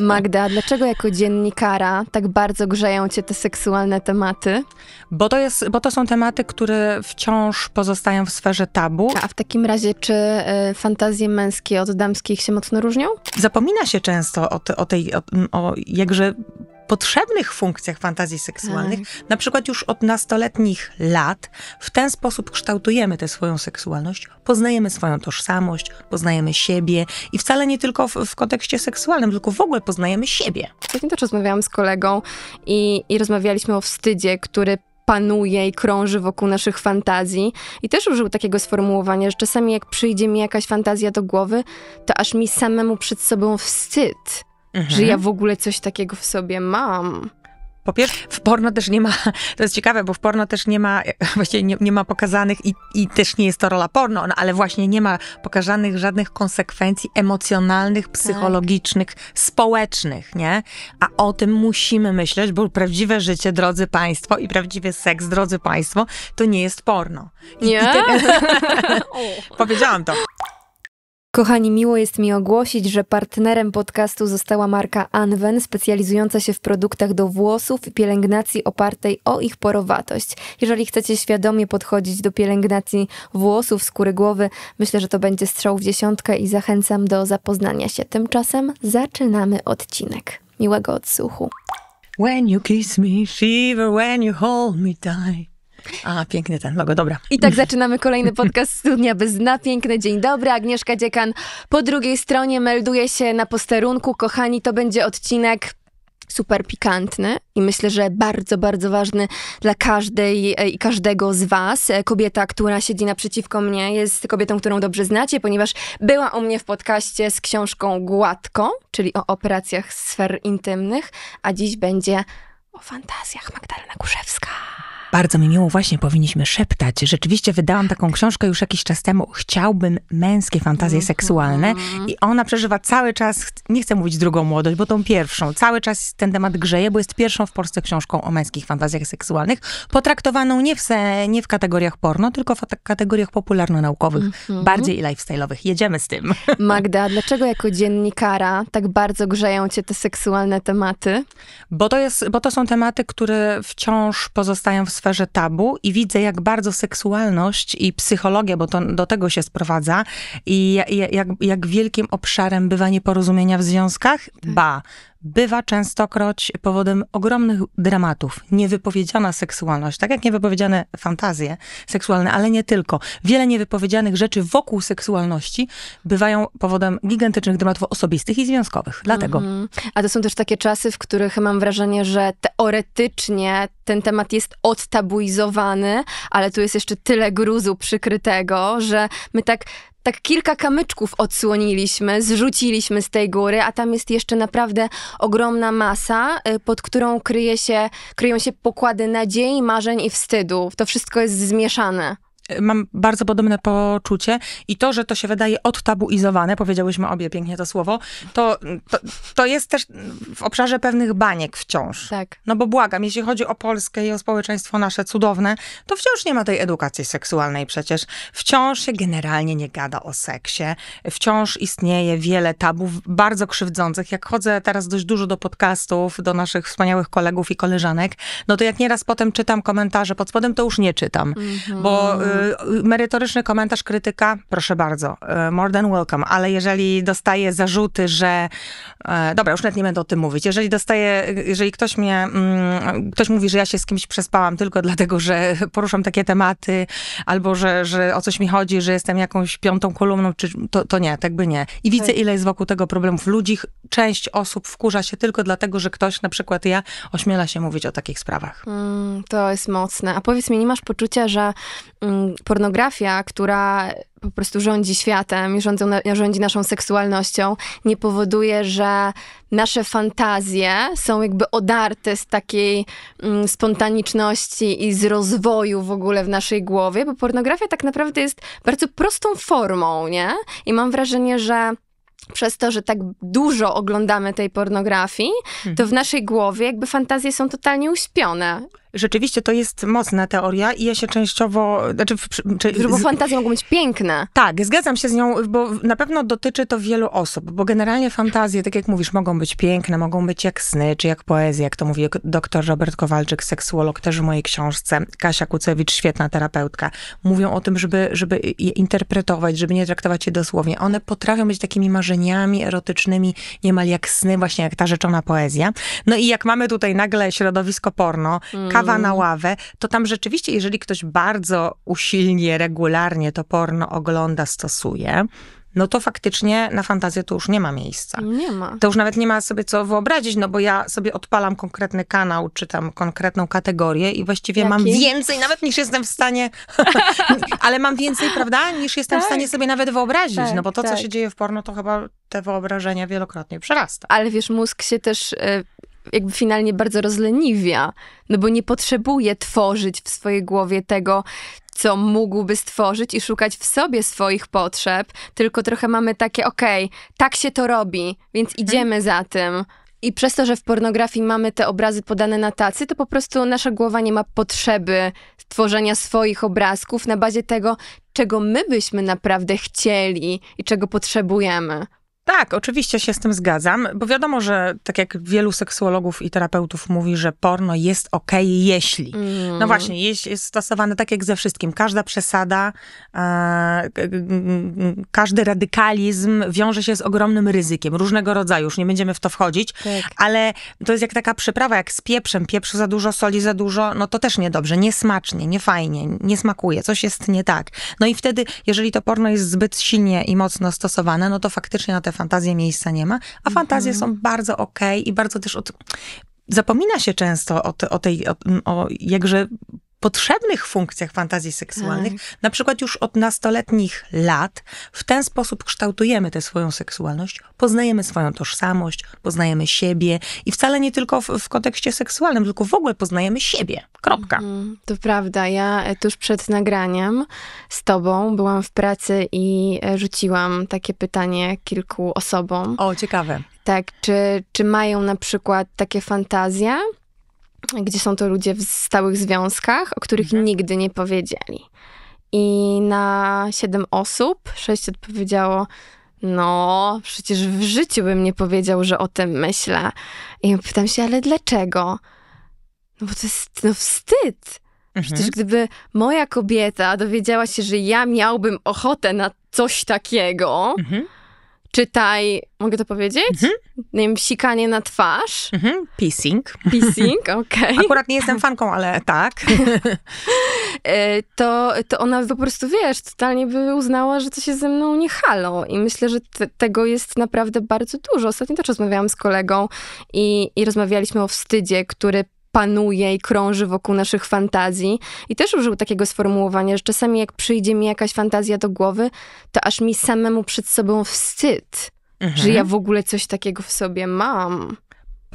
Magda, dlaczego jako dziennikara tak bardzo grzeją cię te seksualne tematy? Bo to, jest, bo to są tematy, które wciąż pozostają w sferze tabu. A w takim razie, czy y, fantazje męskie od damskich się mocno różnią? Zapomina się często o, te, o tej, o, o jakże potrzebnych funkcjach fantazji seksualnych, tak. na przykład już od nastoletnich lat, w ten sposób kształtujemy tę swoją seksualność, poznajemy swoją tożsamość, poznajemy siebie i wcale nie tylko w, w kontekście seksualnym, tylko w ogóle poznajemy siebie. Ostatnio też rozmawiałam z kolegą i, i rozmawialiśmy o wstydzie, który panuje i krąży wokół naszych fantazji. I też użył takiego sformułowania, że czasami jak przyjdzie mi jakaś fantazja do głowy, to aż mi samemu przed sobą wstyd mhm. że ja mhm. w ogóle coś takiego w sobie mam. Po pierwsze, w porno też nie ma, to jest ciekawe, bo w porno też nie ma, właściwie nie, nie ma pokazanych i, i, też nie jest to rola porno, no, ale właśnie nie ma pokazanych żadnych konsekwencji emocjonalnych, tak. psychologicznych, tak. społecznych, nie? A o tym musimy myśleć, bo prawdziwe życie, drodzy państwo, i prawdziwy seks, drodzy państwo, to nie jest porno. I, nie? I te... Powiedziałam to. Kochani, miło jest mi ogłosić, że partnerem podcastu została marka Anwen, specjalizująca się w produktach do włosów i pielęgnacji opartej o ich porowatość. Jeżeli chcecie świadomie podchodzić do pielęgnacji włosów, skóry głowy, myślę, że to będzie strzał w dziesiątkę i zachęcam do zapoznania się. Tymczasem zaczynamy odcinek. Miłego odsłuchu. When you kiss me, shiver, when you hold me tight. A, piękny ten logo, dobra. I tak zaczynamy kolejny podcast Studnia Bez Dna. Piękny dzień dobry, Agnieszka Dziekan po drugiej stronie melduje się na posterunku. Kochani, to będzie odcinek super pikantny i myślę, że bardzo, bardzo ważny dla każdej e, i każdego z Was. E, kobieta, która siedzi naprzeciwko mnie, jest kobietą, którą dobrze znacie, ponieważ była u mnie w podcaście z książką Gładko, czyli o operacjach sfer intymnych, a dziś będzie o fantazjach Magdalena Kuszewska. Bardzo mi miło, właśnie powinniśmy szeptać. Rzeczywiście wydałam taką książkę już jakiś czas temu. Chciałbym męskie fantazje mhm. seksualne. I ona przeżywa cały czas, nie chcę mówić drugą młodość, bo tą pierwszą. Cały czas ten temat grzeje, bo jest pierwszą w Polsce książką o męskich fantazjach seksualnych, potraktowaną nie w, se, nie w kategoriach porno, tylko w tak-, kategoriach popularno-naukowych, mm-hmm. bardziej lifestyle'owych. Jedziemy z tym. Magda, dlaczego jako dziennikara tak bardzo grzeją cię te seksualne tematy? Bo to, jest, bo to są tematy, które wciąż pozostają w sferze tabu i widzę, jak bardzo seksualność i psychologia, bo to do tego się sprowadza, i jak, jak wielkim obszarem bywa nieporozumienia w związkach, tak. ba, bywa częstokroć powodem ogromnych dramatów. Niewypowiedziana seksualność, tak jak niewypowiedziane fantazje seksualne, ale nie tylko. Wiele niewypowiedzianych rzeczy wokół seksualności bywają powodem gigantycznych dramatów osobistych i związkowych. Dlatego. Mhm. A to są też takie czasy, w których mam wrażenie, że teoretycznie ten temat jest odtabuizowany, ale tu jest jeszcze tyle gruzu przykrytego, że my tak tak kilka kamyczków odsłoniliśmy, zrzuciliśmy z tej góry, a tam jest jeszcze naprawdę ogromna masa, y, pod którą kryje się, kryją się pokłady nadziei, marzeń i wstydu. To wszystko jest zmieszane. Mam bardzo podobne poczucie i to, że to się wydaje odtabuizowane, powiedziałyśmy obie pięknie to słowo, to, to, to jest też w obszarze pewnych baniek wciąż. Tak. No bo błagam, jeśli chodzi o Polskę i o społeczeństwo nasze cudowne, to wciąż nie ma tej edukacji seksualnej przecież. Wciąż się generalnie nie gada o seksie, wciąż istnieje wiele tabów bardzo krzywdzących. Jak chodzę teraz dość dużo do podcastów, do naszych wspaniałych kolegów i koleżanek, no to jak nieraz potem czytam komentarze pod spodem, to już nie czytam, mhm. bo y, E, merytoryczny komentarz krytyka, proszę bardzo, e, more than welcome, ale jeżeli dostaję zarzuty, że e, dobra, już nawet nie będę o tym mówić, jeżeli dostaję, jeżeli ktoś mnie, mm, ktoś mówi, że ja się z kimś przespałam tylko dlatego, że poruszam takie tematy, albo że, że o coś mi chodzi, że jestem jakąś piątą kolumną, czy, to, to nie, tak by nie. I widzę, tak. ile jest wokół tego problemów ludzi, część osób wkurza się tylko dlatego, że ktoś, na przykład ja, ośmiela się mówić o takich sprawach. Mm, to jest mocne. A powiedz mi, nie masz poczucia, że mm, pornografia, która po prostu rządzi światem, rządzą, rządzi naszą seksualnością, nie powoduje, że nasze fantazje są jakby odarte z takiej mm, spontaniczności i z rozwoju w ogóle w naszej głowie, bo pornografia tak naprawdę jest bardzo prostą formą, nie? I mam wrażenie, że przez to, że tak dużo oglądamy tej pornografii, to w mhm. naszej głowie jakby fantazje są totalnie uśpione rzeczywiście to jest mocna teoria i ja się częściowo... Znaczy, czy, bo fantazje mogą być piękne. Tak, zgadzam się z nią, bo na pewno dotyczy to wielu osób, bo generalnie fantazje, tak jak mówisz, mogą być piękne, mogą być jak sny, czy jak poezja, jak to mówi dr Robert Kowalczyk, seksuolog, też w mojej książce. Kasia Kucewicz, świetna terapeutka. Mówią o tym, żeby, żeby je interpretować, żeby nie traktować je dosłownie. One potrafią być takimi marzeniami erotycznymi, niemal jak sny, właśnie jak ta rzeczona poezja. No i jak mamy tutaj nagle środowisko porno, mm na mhm. ławę, to tam rzeczywiście, jeżeli ktoś bardzo usilnie, regularnie to porno ogląda, stosuje, no to faktycznie na fantazję to już nie ma miejsca. Nie ma. To już nawet nie ma sobie co wyobrazić, no bo ja sobie odpalam konkretny kanał, czy tam konkretną kategorię i właściwie Jaki? mam więcej nawet niż jestem w stanie, ale mam więcej, prawda, niż jestem tak. w stanie sobie nawet wyobrazić, tak, no bo to, tak. co się dzieje w porno, to chyba te wyobrażenia wielokrotnie przerasta. Ale wiesz, mózg się też e, jakby finalnie bardzo rozleniwia, no bo nie potrzebuje tworzyć w swojej głowie tego, co mógłby stworzyć i szukać w sobie swoich potrzeb, tylko trochę mamy takie, okej, okay, tak się to robi, więc mhm. idziemy za tym. I przez to, że w pornografii mamy te obrazy podane na tacy, to po prostu nasza głowa nie ma potrzeby tworzenia swoich obrazków na bazie tego, czego my byśmy naprawdę chcieli i czego potrzebujemy. Tak, oczywiście się z tym zgadzam, bo wiadomo, że tak jak wielu seksuologów i terapeutów mówi, że porno jest ok, jeśli. Mm. No mhm. właśnie, jest, jest stosowane tak jak ze wszystkim. Każda przesada, e, każdy radykalizm wiąże się z ogromnym ryzykiem, różnego rodzaju, już nie będziemy w to wchodzić, tak. ale to jest jak taka przyprawa, jak z pieprzem, pieprzu za dużo, soli za dużo, no to też niedobrze, niesmacznie, niefajnie, nie smakuje, coś jest nie tak. No i wtedy, jeżeli to porno jest zbyt silnie i mocno stosowane, no to faktycznie na te fantazje miejsca nie ma, a mhm. fantazje mhm. są bardzo okej okay i bardzo też od, zapomina się często o, te, o tej, o, o jakże potrzebnych funkcjach fantazji seksualnych, tak. na przykład już od nastoletnich lat, w ten sposób kształtujemy tę swoją seksualność, poznajemy swoją tożsamość, poznajemy siebie i wcale nie tylko w, w kontekście seksualnym, tylko w ogóle poznajemy siebie. Kropka. Mhm, to prawda. Ja tuż przed nagraniem z tobą byłam w pracy i e, rzuciłam takie pytanie kilku osobom. O, ciekawe. Tak, czy, czy mają na przykład takie fantazje, gdzie są to ludzie w stałych związkach, o których mhm. nigdy nie powiedzieli. I na siedem osób sześć odpowiedziało, no, przecież w życiu bym nie powiedział, że o tym myślę. I pytam się, ale dlaczego? No bo to jest no, wstyd. Przecież mhm. gdyby moja kobieta dowiedziała się, że ja miałbym ochotę na coś takiego, mhm. Czytaj, mogę to powiedzieć? Mhm. Nie wiem, sikanie na twarz. Mhm. Pissing. Pissing, okej. Okay. Akurat nie jestem fanką, ale tak. E, to, to ona po prostu, wiesz, totalnie by uznała, że coś się ze mną nie halo. I myślę, że te, tego jest naprawdę bardzo dużo. Ostatnio też rozmawiałam z kolegą i, i rozmawialiśmy o wstydzie, który panuje i krąży wokół naszych fantazji. I też użył takiego sformułowania, że czasami jak przyjdzie mi jakaś fantazja do głowy, to aż mi samemu przed sobą wstyd, mhm. że ja w ogóle coś takiego w sobie mam.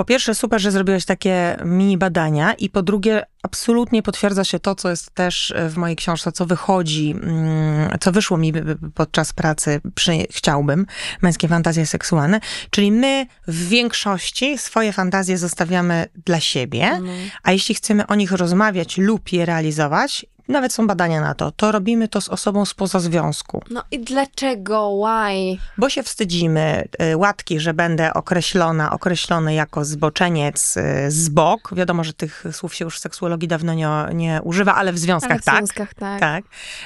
Po pierwsze, super, że zrobiłeś takie mini badania, i po drugie, absolutnie potwierdza się to, co jest też e, w mojej książce, co wychodzi, mm, co wyszło mi e, podczas pracy przy Chciałbym, męskie fantazje seksualne, czyli my w większości swoje fantazje zostawiamy dla siebie, mm. a jeśli chcemy o nich rozmawiać lub je realizować, nawet są badania na to. To robimy to z osobą spoza związku. No i dlaczego? Why? Bo się wstydzimy. Y, łatki, że będę określona, określony jako zboczeniec y, z bok. Wiadomo, że tych słów się już w seksuologii dawno nie, nie używa, ale w związkach tak. W związkach tak. tak.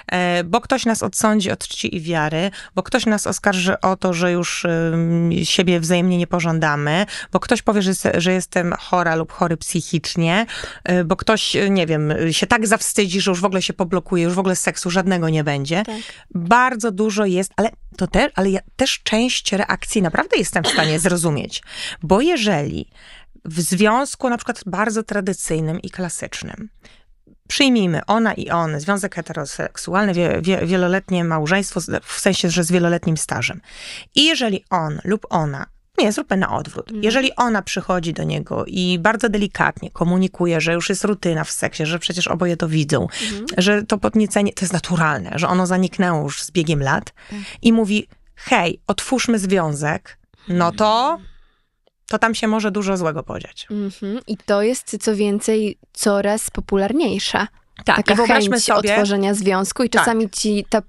E, bo ktoś nas odsądzi od czci i wiary, bo ktoś nas oskarży o to, że już y, siebie wzajemnie nie pożądamy, bo ktoś powie, że, że jestem chora lub chory psychicznie, bo ktoś, nie wiem, się tak zawstydzi, że już w ogóle ogóle się poblokuje, już w ogóle seksu żadnego nie będzie. Tak. Bardzo dużo jest, ale to też, ale ja też część reakcji naprawdę jestem w stanie zrozumieć. Bo jeżeli w związku na przykład bardzo tradycyjnym i klasycznym, przyjmijmy, ona i on, związek heteroseksualny, wie, wie, wieloletnie małżeństwo, w sensie, że z wieloletnim stażem. I jeżeli on lub ona nie, zróbmy na odwrót. Mhm. Jeżeli ona przychodzi do niego i bardzo delikatnie komunikuje, że już jest rutyna w seksie, że przecież oboje to widzą, mhm. że to podniecenie to jest naturalne, że ono zaniknęło już z biegiem lat tak. i mówi: hej, otwórzmy związek, no to to tam się może dużo złego podziać. Mhm. I to jest, co więcej, coraz popularniejsze. Tak, taka i wyobraźmy chęć sobie... otworzenia związku i tak. czasami tak. ci ta,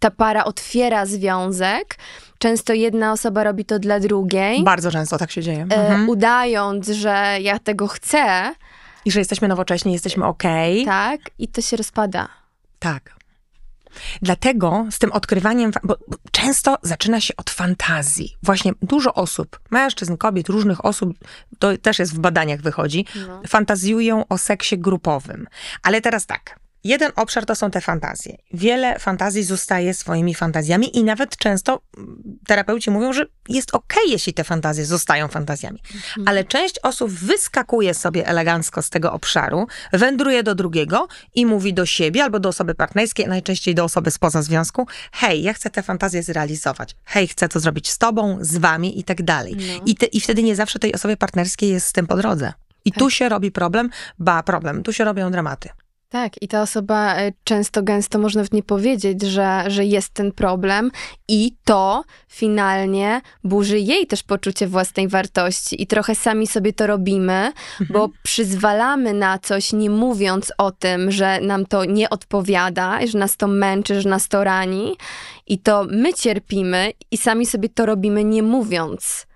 ta para otwiera związek. Często jedna osoba robi to dla drugiej. Bardzo często tak się dzieje. E, mhm. Udając, że ja tego chcę. I że jesteśmy nowocześni, jesteśmy okej. Okay. Tak, i to się rozpada. Tak. Dlatego z tym odkrywaniem, bo często zaczyna się od fantazji. Właśnie dużo osób, mężczyzn, kobiet, różnych osób, to też jest w badaniach wychodzi, no. fantazjują o seksie grupowym. Ale teraz tak, Jeden obszar to są te fantazje. Wiele fantazji zostaje swoimi fantazjami i nawet często mm, terapeuci mówią, że jest ok, jeśli te fantazje zostają fantazjami. Mhm. Ale część osób wyskakuje sobie elegancko z tego obszaru, wędruje do drugiego i mówi do siebie albo do osoby partnerskiej, najczęściej do osoby spoza związku, hej, ja chcę te fantazje zrealizować, hej, chcę to zrobić z tobą, z wami i tak dalej. No. I, I wtedy nie zawsze tej osobie partnerskiej jest z tym po drodze. I tak. tu się robi problem, ba, problem, tu się robią dramaty. Tak, i ta osoba e, często, gęsto można nawet nie powiedzieć, że, że jest ten problem, i to finalnie burzy jej też poczucie własnej wartości. I trochę sami sobie to robimy, mhm. bo przyzwalamy na coś, nie mówiąc o tym, że nam to nie odpowiada, że nas to męczy, że nas to rani. I to my cierpimy i sami sobie to robimy, nie mówiąc.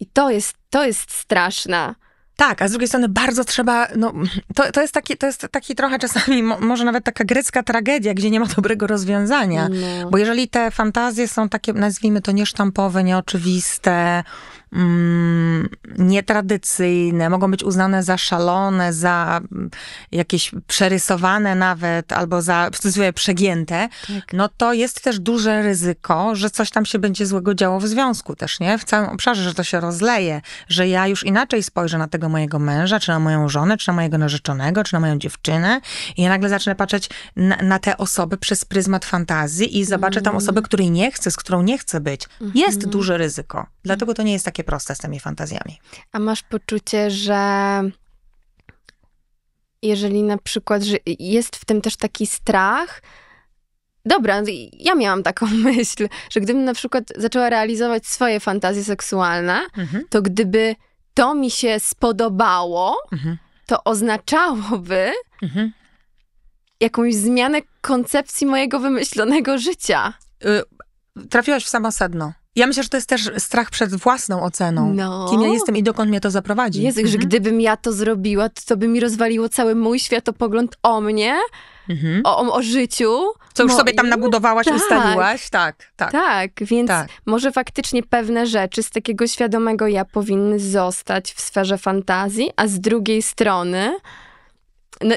I to jest, to jest straszne. Tak, a z drugiej strony bardzo trzeba, no, to, to, jest taki, to jest taki trochę czasami, mo, może nawet taka grecka tragedia, gdzie nie ma dobrego rozwiązania. No. Bo jeżeli te fantazje są takie, nazwijmy to, niesztampowe, nieoczywiste, Mm, nietradycyjne, mogą być uznane za szalone, za mm, jakieś przerysowane nawet, albo za w cudzysłowie przegięte, tak. no to jest też duże ryzyko, że coś tam się będzie złego działo w związku też, nie? W całym obszarze, że to się rozleje, że ja już inaczej spojrzę na tego mojego męża, czy na moją żonę, czy na mojego narzeczonego, czy na moją dziewczynę i ja nagle zacznę patrzeć na, na te osoby przez pryzmat fantazji i zobaczę mm. tam osobę, której nie chcę, z którą nie chcę być. Mhm. Jest duże ryzyko. Dlatego to nie jest tak takie proste z tymi fantazjami. A masz poczucie, że jeżeli na przykład że jest w tym też taki strach, Dobra, ja miałam taką myśl, że gdybym na przykład zaczęła realizować swoje fantazje seksualne, mhm. to gdyby to mi się spodobało, mhm. to oznaczałoby mhm. jakąś zmianę koncepcji mojego wymyślonego życia. Y, trafiłaś w samo sedno. Ja myślę, że to jest też strach przed własną oceną. No. Kim ja jestem i dokąd mnie to zaprowadzi. Jezu, mhm. że gdybym ja to zrobiła, to, to by mi rozwaliło cały mój światopogląd o mnie, mhm. o, o życiu. Co już sobie tam nabudowałaś, tak. ustaliłaś. Tak, tak. Tak, więc tak. może faktycznie pewne rzeczy z takiego świadomego ja powinny zostać w sferze fantazji, a z drugiej strony... No,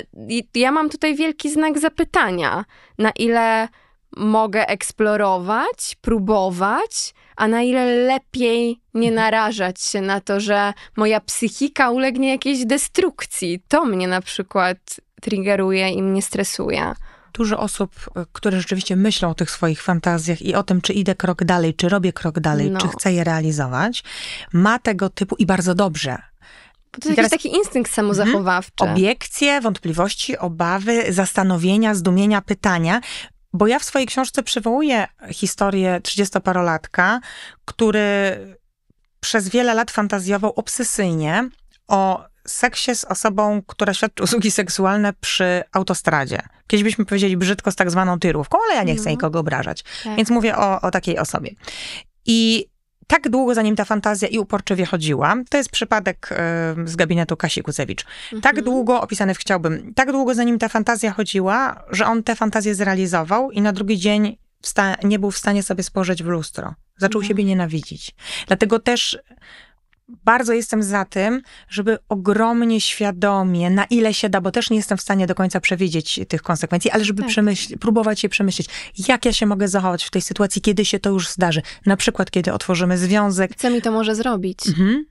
ja mam tutaj wielki znak zapytania, na ile mogę eksplorować, próbować, a na ile lepiej nie mhm. narażać się na to, że moja psychika ulegnie jakiejś destrukcji. To mnie na przykład triggeruje i mnie stresuje dużo osób, e, które rzeczywiście myślą o tych swoich fantazjach i o tym, czy idę krok dalej, czy robię krok dalej, no. czy chcę je realizować, ma tego typu i bardzo dobrze. Bo to jest taki instynkt samozachowawczy. Mhm. Obiekcje, wątpliwości, obawy, zastanowienia, zdumienia, pytania. Bo ja w swojej książce przywołuję historię 30-parolatka, który przez wiele lat fantazjował obsesyjnie o seksie z osobą, która świadczy usługi seksualne przy autostradzie. Kiedyś byśmy powiedzieli brzydko z tak zwaną tyrówką, ale ja nie chcę no. nikogo obrażać. Tak. Więc mówię o, o takiej osobie. I tak długo, zanim ta fantazja i uporczywie chodziła, to jest przypadek y, z gabinetu Kasi Kucewicz, tak mhm. tak długo, opisany w Chciałbym, tak długo, zanim ta fantazja chodziła, że on tę fantazję zrealizował i na drugi dzień nie był w stanie sobie spojrzeć w lustro. Zaczął mhm. siebie nienawidzić. Dlatego też bardzo jestem za tym, żeby ogromnie świadomie, na ile się da, bo też nie jestem w stanie do końca przewidzieć tych konsekwencji, ale żeby tak. próbować je przemyśleć, jak ja się mogę zachować w tej sytuacji, kiedy się to już zdarzy. Na przykład, kiedy otworzymy związek. Co mi to może zrobić? Mhm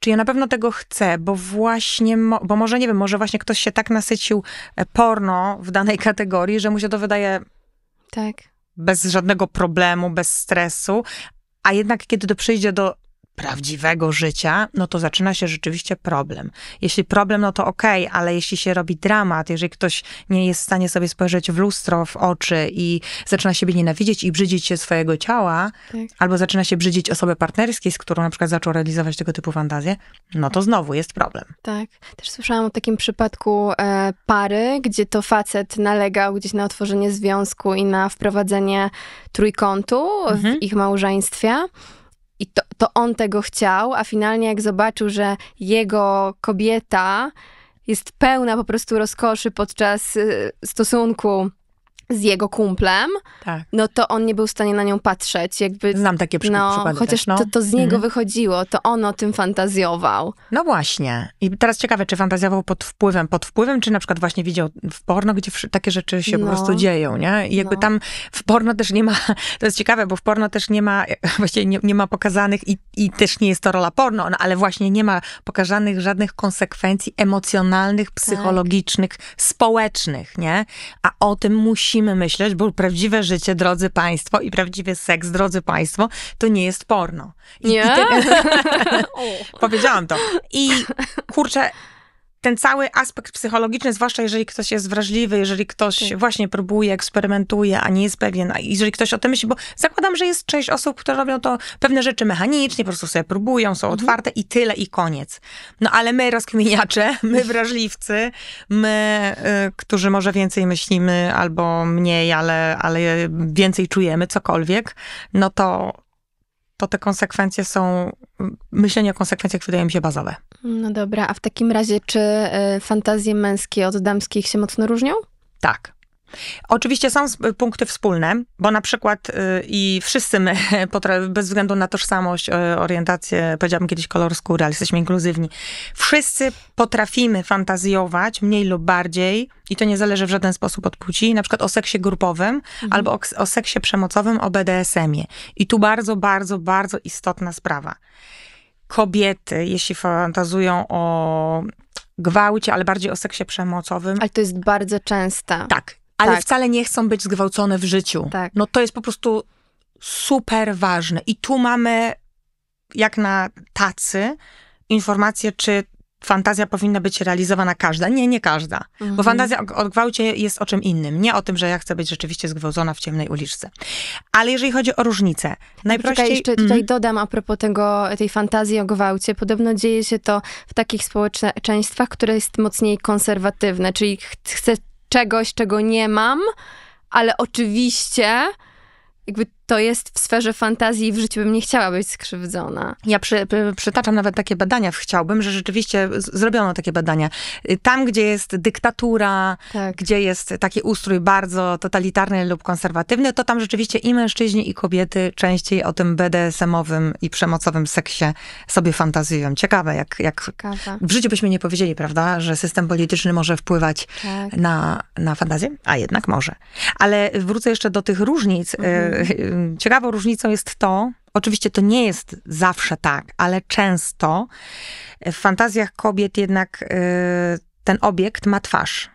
czy ja na pewno tego chcę, bo właśnie, bo może nie wiem, może właśnie ktoś się tak nasycił e, porno w danej kategorii, że mu się to wydaje tak. bez żadnego problemu, bez stresu, a jednak kiedy to przyjdzie do prawdziwego życia, no to zaczyna się rzeczywiście problem. Jeśli problem, no to okej, okay, ale jeśli się robi dramat, jeżeli ktoś nie jest w stanie sobie spojrzeć w lustro, w oczy i zaczyna siebie nienawidzieć i brzydzić się swojego ciała, tak. albo zaczyna się brzydzić osoby partnerskiej, z którą na przykład zaczął realizować tego typu fantazje, no to znowu jest problem. Tak. Też słyszałam o takim przypadku e, pary, gdzie to facet nalegał gdzieś na otworzenie związku i na wprowadzenie trójkątu mhm. w ich małżeństwie to on tego chciał, a finalnie jak zobaczył, że jego kobieta jest pełna po prostu rozkoszy podczas y, stosunku z jego kumplem, tak. no to on nie był w stanie na nią patrzeć. Jakby, Znam takie przy, no, przykłady. Chociaż też, no. to, to z niego mhm. wychodziło, to on o tym fantazjował. No właśnie. I teraz ciekawe, czy fantazjował pod wpływem, pod wpływem, czy na przykład właśnie widział w porno, gdzie takie rzeczy się no. po prostu dzieją, nie? I jakby no. tam w porno też nie ma, to jest ciekawe, bo w porno też nie ma, właściwie nie, nie ma pokazanych i, i też nie jest to rola porno, no, ale właśnie nie ma pokazanych żadnych konsekwencji emocjonalnych, tak. psychologicznych, tak. społecznych, nie? A o tym musimy myśleć, bo prawdziwe życie, drodzy Państwo, i prawdziwy seks, drodzy Państwo, to nie jest porno. I, nie? I Powiedziałam to. I kurczę, ten cały aspekt psychologiczny, zwłaszcza jeżeli ktoś jest wrażliwy, jeżeli ktoś tak. właśnie próbuje, eksperymentuje, a nie jest pewien, a jeżeli ktoś o tym myśli, bo zakładam, że jest część osób, które robią to pewne rzeczy mechanicznie, po prostu sobie próbują, są mhm. otwarte i tyle i koniec. No ale my rozkminiacze, my wrażliwcy, my, y, którzy może więcej myślimy albo mniej, ale, ale więcej czujemy, cokolwiek, no to to te konsekwencje są, myślenie o konsekwencjach wydaje mi się bazowe. No dobra, a w takim razie czy y, fantazje męskie od damskich się mocno różnią? Tak. Oczywiście są punkty wspólne, bo na przykład y, i wszyscy my, bez względu na tożsamość, y, orientację, powiedziałabym kiedyś kolor skóry, ale jesteśmy inkluzywni, wszyscy potrafimy fantazjować mniej lub bardziej i to nie zależy w żaden sposób od płci, na przykład o seksie grupowym mhm. albo o, o seksie przemocowym, o BDSM-ie. I tu bardzo, bardzo, bardzo istotna sprawa. Kobiety, jeśli fantazują o gwałcie, ale bardziej o seksie przemocowym. Ale to jest bardzo częste. Tak ale tak. wcale nie chcą być zgwałcone w życiu. Tak. No to jest po prostu super ważne. I tu mamy, jak na tacy, informację, czy fantazja powinna być realizowana każda. Nie, nie każda. Mhm. Bo fantazja o, o gwałcie jest o czym innym. Nie o tym, że ja chcę być rzeczywiście zgwałcona w ciemnej uliczce. Ale jeżeli chodzi o różnice, najprościej... Czekaj, jeszcze tutaj mm. dodam a propos tego, tej fantazji o gwałcie. Podobno dzieje się to w takich społeczeństwach, które jest mocniej konserwatywne, czyli chce czegoś, czego nie mam, ale oczywiście jakby to jest w sferze fantazji i w życiu bym nie chciała być skrzywdzona. Ja przy, przy, przytaczam nawet takie badania, chciałbym, że rzeczywiście zrobiono takie badania. Y, tam, gdzie jest dyktatura, tak. gdzie jest taki ustrój bardzo totalitarny lub konserwatywny, to tam rzeczywiście i mężczyźni, i kobiety częściej o tym BDSM-owym i przemocowym seksie sobie fantazjują. Ciekawe, jak, jak w życiu byśmy nie powiedzieli, prawda, że system polityczny może wpływać tak. na, na fantazję, a jednak może. Ale wrócę jeszcze do tych różnic. Mhm. Y, y, Ciekawą różnicą jest to, Oczywiście to nie jest zawsze tak, ale często w fantazjach kobiet jednak y, ten obiekt ma twarz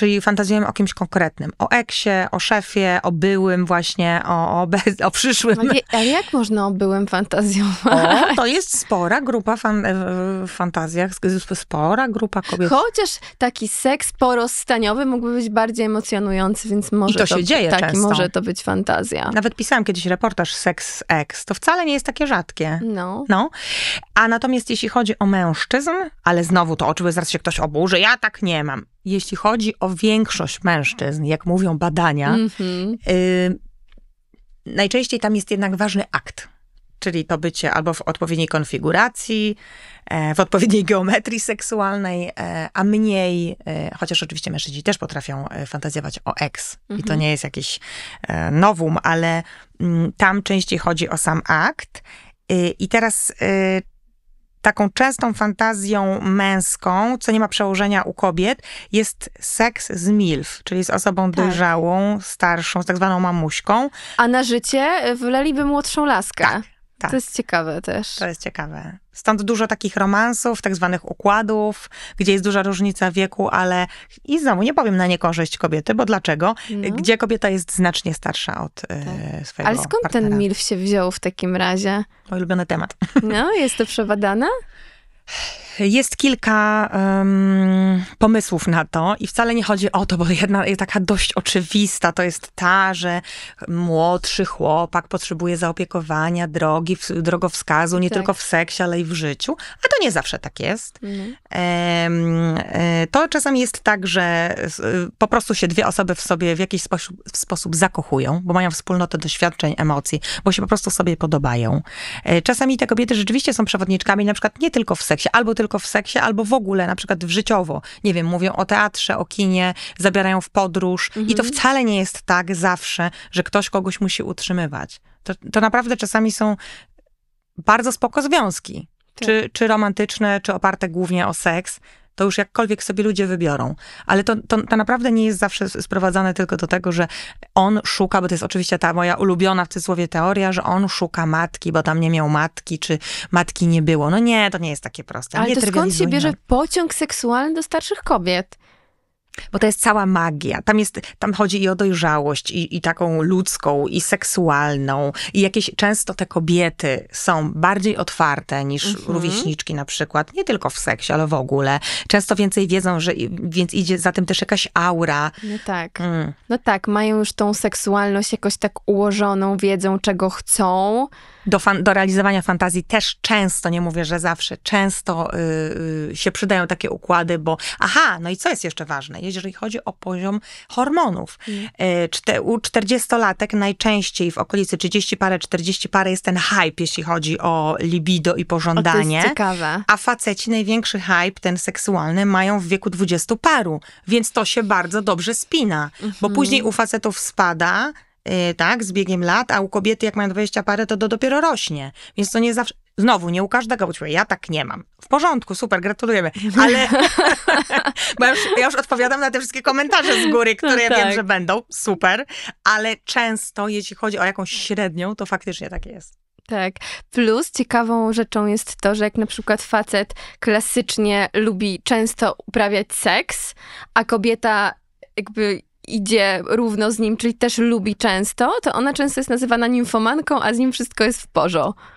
czyli fantazjujemy o kimś konkretnym. O eksie, o szefie, o byłym właśnie, o, o, bez, o przyszłym. Ale, jak można o byłym fantazjować? O, to jest spora grupa fan, e, w fantazjach, spora grupa kobiet. Chociaż taki seks porozstaniowy mógłby być bardziej emocjonujący, więc może I to, się dzieje taki, często. może to być fantazja. Nawet pisałam kiedyś reportaż seks z ex. To wcale nie jest takie rzadkie. No. no. A natomiast jeśli chodzi o mężczyzn, ale znowu to oczywiście zaraz się ktoś oburzy, ja tak nie mam jeśli chodzi o większość mężczyzn, jak mówią badania, mm-hmm. y, najczęściej tam jest jednak ważny akt. Czyli to bycie albo w odpowiedniej konfiguracji, e, w odpowiedniej geometrii seksualnej, e, a mniej, e, chociaż oczywiście mężczyźni też potrafią fantazjować o eks. I to mhm. nie jest jakiś nowum, ale mm, tam częściej chodzi o sam akt. Y, I teraz y, taką częstą fantazją męską, co nie ma przełożenia u kobiet, jest seks z MILF, czyli z osobą tak. dojrzałą, starszą, z tak zwaną mamuśką. A na życie e, wleliby młodszą laskę. Tak. Tak. To jest ciekawe też. To jest ciekawe. Stąd dużo takich romansów, tak zwanych układów, gdzie jest duża różnica wieku, ale i znowu nie powiem na niekorzyść kobiety, bo dlaczego? No. Gdzie kobieta jest znacznie starsza od e, tak. y, swojego Ale skąd partnera. ten MILF się wziął w takim razie? Mój ulubiony temat. No, jest to przebadane? Jest kilka um, pomysłów na to i wcale nie chodzi o to, bo jedna jest taka dość oczywista, to jest ta, że młodszy chłopak potrzebuje zaopiekowania, drogi, drogowskazu, nie tak. tylko w seksie, ale i w życiu, a to nie zawsze tak jest. Mhm. to czasami jest tak, że e, po prostu się dwie osoby w sobie w jakiś sposób, w sposób zakochują, bo mają wspólnotę doświadczeń, emocji, bo się po prostu sobie podobają. E, czasami te kobiety rzeczywiście są przewodniczkami, na przykład nie tylko w seksie, albo tylko w seksie, albo w ogóle, na przykład w życiowo. Nie wiem, mówią o teatrze, o kinie, zabierają w podróż mhm. i to mhm. wcale nie jest tak zawsze, że ktoś kogoś musi utrzymywać. To, to naprawdę czasami są bardzo spoko związki. Tak. Czy, czy romantyczne, czy oparte głównie o seks, to już jakkolwiek sobie ludzie wybiorą. Ale to, to, to, naprawdę nie jest zawsze sprowadzane tylko do tego, że on szuka, bo to jest oczywiście ta moja ulubiona w cudzysłowie teoria, że on szuka matki, bo tam nie miał matki, czy matki nie było. No nie, to nie jest takie proste. Ale nie to skąd się bierze pociąg seksualny do starszych kobiet? Bo to jest cała magia. Tam, jest, tam chodzi i o dojrzałość, i, i taką ludzką, i seksualną. I jakieś często te kobiety są bardziej otwarte niż mhm. rówieśniczki na przykład. Nie tylko w seksie, ale w ogóle. Często więcej wiedzą, że, więc idzie za tym też jakaś aura. No tak. Mm. No tak, mają już tą seksualność jakoś tak ułożoną, wiedzą czego chcą do, fan, do realizowania fantazji też często, nie mówię, że zawsze, często y, y, się przydają takie układy, bo aha, no i co jest jeszcze ważne, jeżeli chodzi o poziom hormonów. Mm. E, czte, u 40-latek najczęściej w okolicy 30 parę, 40 parę jest ten hype, jeśli chodzi o libido i pożądanie. O, ciekawe. A faceci największy hype, ten seksualny, mają w wieku 20 paru, więc to się bardzo dobrze spina, mhm. bo później u facetów spada, Y, tak, z biegiem lat, a u kobiety jak mają 20 parę, to, to dopiero rośnie. Więc to nie zawsze, Znowu, nie u każdego, bo ja tak nie mam. W porządku, super, gratulujemy. Ale bo ja już, ja, już, odpowiadam na te wszystkie komentarze z góry, no które no tak. ja wiem, tak. że będą. Super. Ale często, jeśli chodzi o jakąś średnią, to faktycznie tak jest. Tak. Plus ciekawą rzeczą jest to, że jak na przykład facet klasycznie lubi często uprawiać seks, a kobieta jakby idzie równo z nim, czyli też lubi często, to ona często jest nazywana nimfomanką, a z nim wszystko jest w porządku.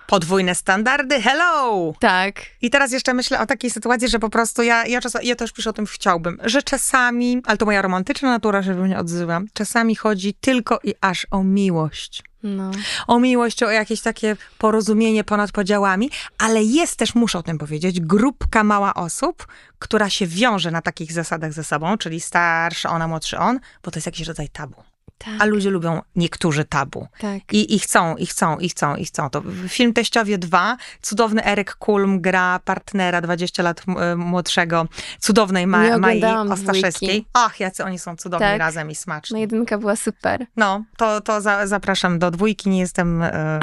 Podwójne standardy, hello! Tak. I teraz jeszcze myślę o takiej sytuacji, że po prostu ja, ja, czas, ja też piszę o tym chciałbym, że czasami, ale to moja romantyczna natura, że mnie odzywa, czasami chodzi tylko i aż o miłość. No. O miłość, o jakieś takie porozumienie ponad podziałami, ale jest też, muszę o tym powiedzieć, grupka mała osób, która się wiąże na takich zasadach ze sobą, czyli starszy ona, młodszy on, bo to jest jakiś rodzaj tabu. Tak. A ludzie lubią niektórzy tabu. Tak. I, I chcą, i chcą, i chcą, i chcą. To film Teściowie 2, cudowny Eryk Kulm gra partnera 20 lat e, młodszego, cudownej Ma Mai Ostaszewskiej. Ach, jacy oni są cudowni tak. razem i smaczni. No jedynka była super. No, to, to za, zapraszam do dwójki. Nie jestem e, e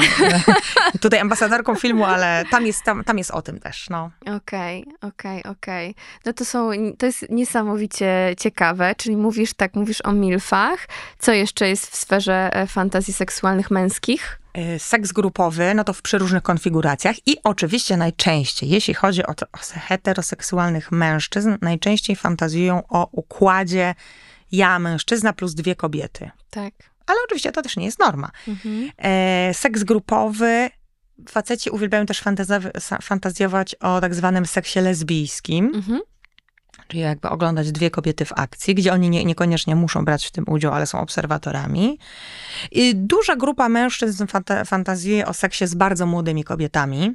tutaj ambasadorką filmu, ale tam jest, tam, tam jest o tym też, no. Okej, okay, okej, okay, okej. Okay. No to są, to jest niesamowicie ciekawe, czyli mówisz tak, mówisz o milfach. Co jeszcze jeszcze jest w sferze e, fantazji seksualnych męskich? E, seks grupowy, no to w przeróżnych konfiguracjach i oczywiście najczęściej, jeśli chodzi o, to, o heteroseksualnych mężczyzn, najczęściej fantazjują o układzie ja mężczyzna plus dwie kobiety. Tak. Ale oczywiście to też nie jest norma. Mhm. E, seks grupowy faceci uwielbiają też fantazjować o tak zwanym seksie lesbijskim. Mhm czyli jakby oglądać dwie kobiety w akcji, gdzie oni nie, niekoniecznie muszą brać w tym udział, ale są obserwatorami. I duża grupa mężczyzn fanta fantazjuje o seksie z bardzo młodymi kobietami.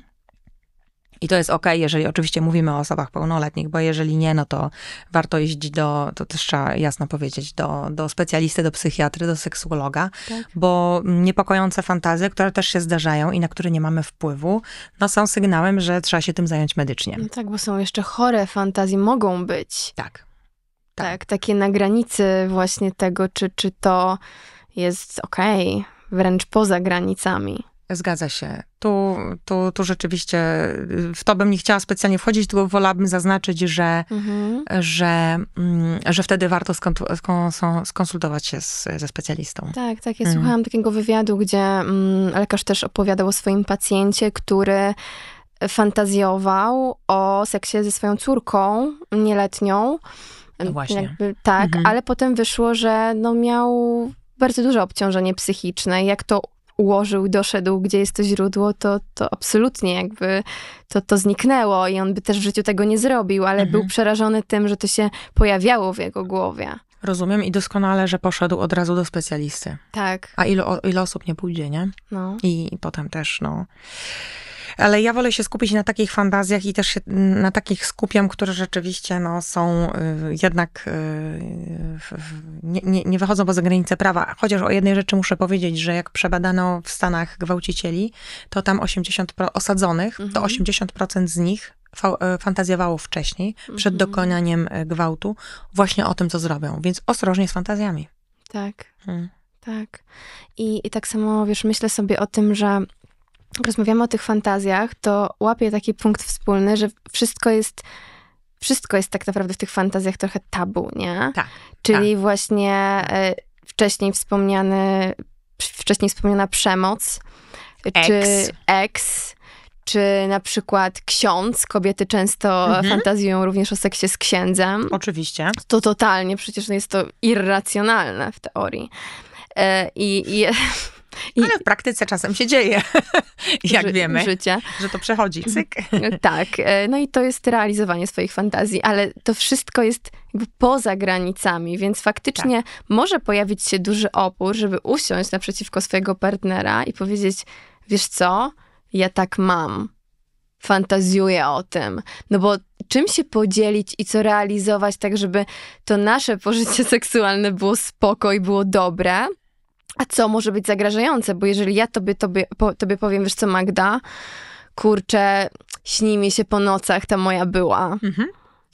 I to jest ok, jeżeli oczywiście mówimy o osobach pełnoletnich, bo jeżeli nie, no to warto iść do, to też trzeba jasno powiedzieć, do, do specjalisty, do psychiatry, do seksuologa, tak. bo niepokojące fantazje, które też się zdarzają i na które nie mamy wpływu, no są sygnałem, że trzeba się tym zająć medycznie. No tak, bo są jeszcze chore fantazje, mogą być. Tak. Tak. tak, takie na granicy właśnie tego, czy, czy to jest OK, wręcz poza granicami. Zgadza się. Tu, tu, tu rzeczywiście w to bym nie chciała specjalnie wchodzić, tylko wolałabym zaznaczyć, że, mhm. że, mm, że wtedy warto skonsultować się z, ze specjalistą. Tak, tak. Ja mhm. słuchałam takiego wywiadu, gdzie mm, lekarz też opowiadał o swoim pacjencie, który fantazjował o seksie ze swoją córką nieletnią. No właśnie. Jakby, tak, mhm. ale potem wyszło, że no miał bardzo duże obciążenie psychiczne. Jak to ułożył, doszedł, gdzie jest to źródło, to, to absolutnie jakby to, to zniknęło i on by też w życiu tego nie zrobił, ale mhm. był przerażony tym, że to się pojawiało w jego głowie. Rozumiem i doskonale, że poszedł od razu do specjalisty. Tak. A ile, ile osób nie pójdzie, nie? No. I, I potem też, no ale ja wolę się skupić na takich fantazjach i też się na takich skupiam, które rzeczywiście no, są y, jednak y, nie, nie, nie wychodzą poza granice prawa. Chociaż o jednej rzeczy muszę powiedzieć, że jak przebadano w Stanach gwałcicieli, to tam 80 osadzonych, mhm. to 80% z nich e, fantazjowało wcześniej, przed mhm. dokonaniem e, gwałtu, właśnie o tym, co zrobią. Więc ostrożnie z fantazjami. Tak. Hmm. Tak. I, I tak samo, wiesz, myślę sobie o tym, że rozmawiamy o tych fantazjach, to łapię taki punkt wspólny, że wszystko jest wszystko jest tak naprawdę w tych fantazjach trochę tabu, nie? Tak. Czyli tak. właśnie y, wcześniej wspomniany, wcześniej wspomniana przemoc, ex. czy eks, czy na przykład ksiądz. Kobiety często mhm. fantazjują również o seksie z księdzem. Oczywiście. To totalnie, przecież no jest to irracjonalne w teorii. E, I, i i, Ale w praktyce czasem się dzieje, jak ży, wiemy, życie że to przechodzi, cyk. Tak, e, no i to jest realizowanie swoich fantazji, ale to wszystko jest poza granicami, więc faktycznie tak. może pojawić się duży opór, żeby usiąść naprzeciwko swojego partnera i powiedzieć, wiesz co, ja tak mam, fantazjuję o tym, no bo czym się podzielić i co realizować tak, żeby to nasze pożycie seksualne było spoko i było dobre, a co może być zagrażające? Bo jeżeli ja tobie, tobie, po, tobie powiem, wiesz co, Magda, kurczę, śni mi się po nocach ta moja była. Mhm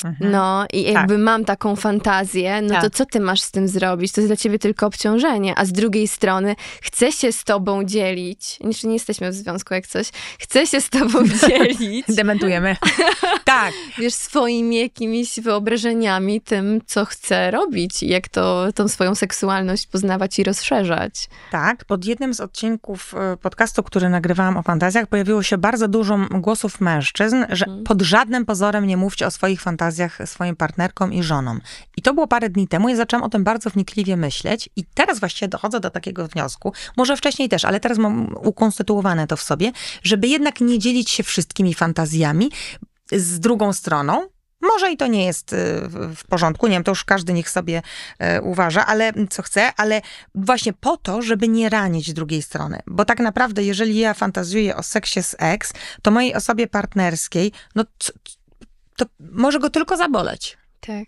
Mhm. No i tak. jakby tak. mam taką fantazję, no tak. to co ty masz z tym zrobić? To jest dla ciebie tylko obciążenie. A z drugiej strony chcę się z tobą dzielić. Jeszcze znaczy, nie jesteśmy w związku jak coś. Chcę się z tobą dzielić. Dementujemy. tak. Wiesz, swoimi jakimiś wyobrażeniami tym, co chcę robić i jak to, tą swoją seksualność poznawać i rozszerzać. Tak. Pod jednym z odcinków e, podcastu, który nagrywałam o fantazjach, pojawiło się bardzo dużo głosów mężczyzn, że mhm. pod żadnym pozorem nie mówcie o swoich fantazjach okazjach swoim partnerkom i żonom. I to było parę dni temu, ja zacząłem o tym bardzo wnikliwie myśleć i teraz właściwie dochodzę do takiego wniosku, może wcześniej też, ale teraz mam ukonstytuowane to w sobie, żeby jednak nie dzielić się wszystkimi fantazjami z drugą stroną, może i to nie jest y, w porządku, nie wiem, to już każdy niech sobie y, uważa, ale co chce, ale właśnie po to, żeby nie ranić drugiej strony. Bo tak naprawdę, jeżeli ja fantazjuję o seksie z ex, to mojej osobie partnerskiej, no to może go tylko zaboleć. Tak.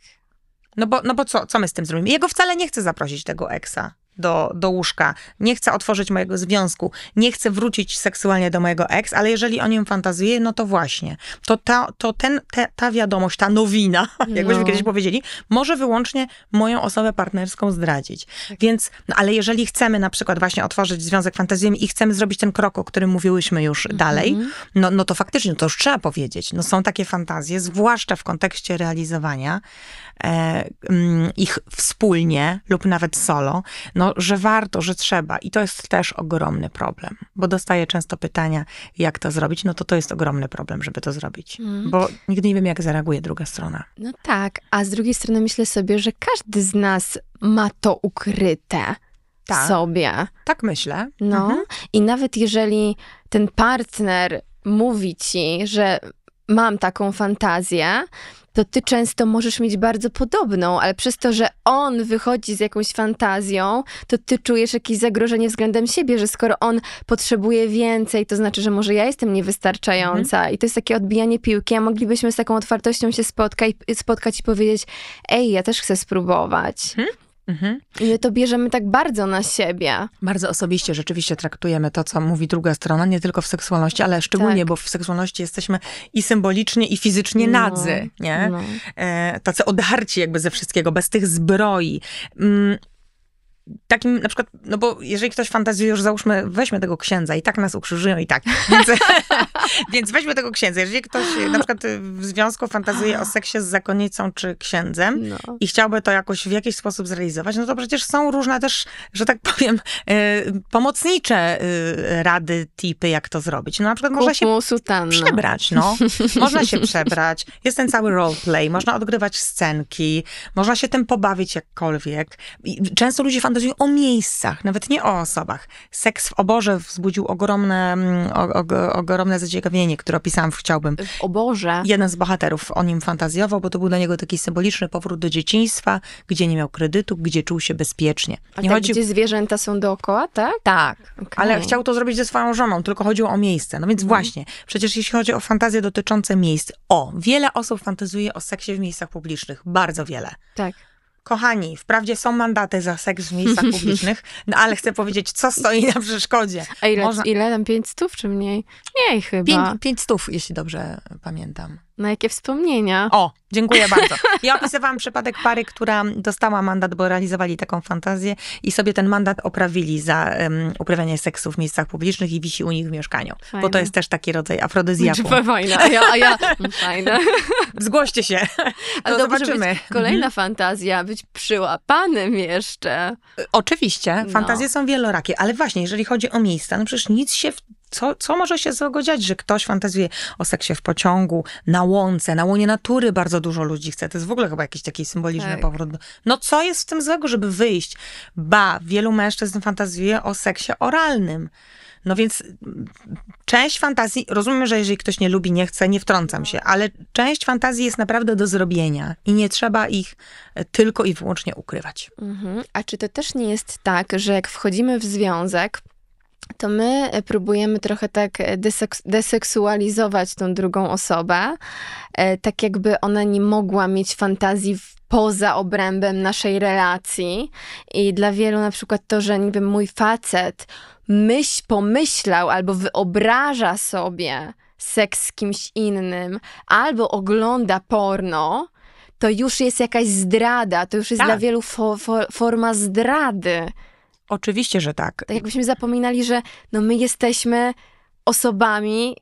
No bo, no bo co, co my z tym zrobimy? Jego wcale nie chce zaprosić tego eksa do, do łóżka, nie chcę otworzyć mojego związku, nie chcę wrócić seksualnie do mojego ex, ale jeżeli o nim fantazjuję, no to właśnie, to ta, to ten, te, ta wiadomość, ta nowina, no. jakbyśmy kiedyś powiedzieli, może wyłącznie moją osobę partnerską zdradzić. Tak. Więc, no ale jeżeli chcemy na przykład właśnie otworzyć związek fantazjami i chcemy zrobić ten krok, o którym mówiłyśmy już mhm. dalej, no, no to faktycznie, to już trzeba powiedzieć, no są takie fantazje, zwłaszcza w kontekście realizowania e, m, mm, ich wspólnie lub nawet solo, no no, że warto, że trzeba. I to jest też ogromny problem, bo dostaję często pytania, jak to zrobić. No to to jest ogromny problem, żeby to zrobić, mm. bo nigdy nie wiem, jak zareaguje druga strona. No tak, a z drugiej strony myślę sobie, że każdy z nas ma to ukryte. Tak. Sobie. Tak myślę. No, mhm. i nawet jeżeli ten partner mówi ci, że mam taką fantazję, to ty często możesz mieć bardzo podobną, ale przez to, że on wychodzi z jakąś fantazją, to ty czujesz jakieś zagrożenie względem siebie, że skoro on potrzebuje więcej, to znaczy, że może ja jestem niewystarczająca. Mhm. I to jest takie odbijanie piłki, a moglibyśmy z taką otwartością się spotkać, spotkać i powiedzieć: Ej, ja też chcę spróbować. Mhm. Mhm. I my to bierzemy tak bardzo na siebie. Bardzo osobiście rzeczywiście traktujemy to, co mówi druga strona, nie tylko w seksualności, ale szczególnie, tak. bo w seksualności jesteśmy i symbolicznie, i fizycznie no. nadzy, nie? No. E, tacy odarci jakby ze wszystkiego, bez tych zbroi. Mm takim na przykład, no bo jeżeli ktoś fantazjuje, już załóżmy, weźmy tego księdza i tak nas ukrzyżują i tak. Więc, więc weźmy tego księdza. Jeżeli ktoś na przykład w związku fantazjuje o seksie z zakonnicą czy księdzem no. i chciałby to jakoś w jakiś sposób zrealizować, no to przecież są różne też, że tak powiem, y, pomocnicze y, rady, tipy, jak to zrobić. No na przykład można się przebrać, no. Można się przebrać. Jest ten cały roleplay, można odgrywać scenki, można się tym pobawić jakkolwiek. I często ludzie fantazjują na o miejscach, nawet nie o osobach. Seks w oborze wzbudził ogromne, mm, o, o, ogromne zaciekawienie, które opisałam w Chciałbym. W oborze? Jeden z bohaterów o nim fantazjował, bo to był dla niego taki symboliczny powrót do dzieciństwa, gdzie nie miał kredytu, gdzie czuł się bezpiecznie. Nie A tak, chodzi... gdzie zwierzęta są dookoła, tak? Tak. Okay. Ale chciał to zrobić ze swoją żoną, tylko chodziło o miejsce. No więc mhm. właśnie, przecież jeśli chodzi o fantazje dotyczące miejsc, o, wiele osób fantazuje o seksie w miejscach publicznych, bardzo wiele. Tak. Kochani, wprawdzie są mandaty za seks w miejscach publicznych, no ale chcę powiedzieć, co stoi na przeszkodzie. A ile, Można... ile tam? Pięć stów czy mniej? Mniej chyba. Pięć, pięć stów, jeśli dobrze pamiętam. Na no, jakie wspomnienia. O, dziękuję bardzo. Ja opisywałam przypadek pary, która dostała mandat, bo realizowali taką fantazję i sobie ten mandat oprawili za um, uprawianie seksu w miejscach publicznych i wisi u nich w mieszkaniu. Fajne. Bo to jest też taki rodzaj afrodyzjaku. Fajne, a ja, a ja fajne. Zgłoście się, Ale to zobaczymy. Kolejna fantazja, być przyłapanym jeszcze. Oczywiście, no. fantazje no. są wielorakie, ale właśnie, jeżeli chodzi o miejsca, no przecież nic się w co, co może się złego dziać, że ktoś fantazjuje o seksie w pociągu, na łące, na łonie natury bardzo dużo ludzi chce. To jest w ogóle chyba jakiś taki symboliczny tak. powrót. No co jest w tym złego, żeby wyjść? Ba, wielu mężczyzn fantazjuje o seksie oralnym. No więc mm, część fantazji, rozumiem, że jeżeli ktoś nie lubi, nie chce, nie wtrącam no. się, ale część fantazji jest naprawdę do zrobienia i nie trzeba ich e, tylko i wyłącznie ukrywać. Mhm. A czy to też nie jest tak, że jak wchodzimy w związek, to my e, próbujemy trochę tak e, deseksualizować tą drugą osobę, e, tak jakby ona nie mogła mieć fantazji poza obrębem naszej relacji. I dla wielu na przykład to, że niby mój facet myśl pomyślał albo wyobraża sobie seks z kimś innym, albo ogląda porno, to już jest jakaś zdrada, to już jest tak. dla wielu fo fo forma zdrady Oczywiście, że tak. Tak jakbyśmy zapominali, że no my jesteśmy osobami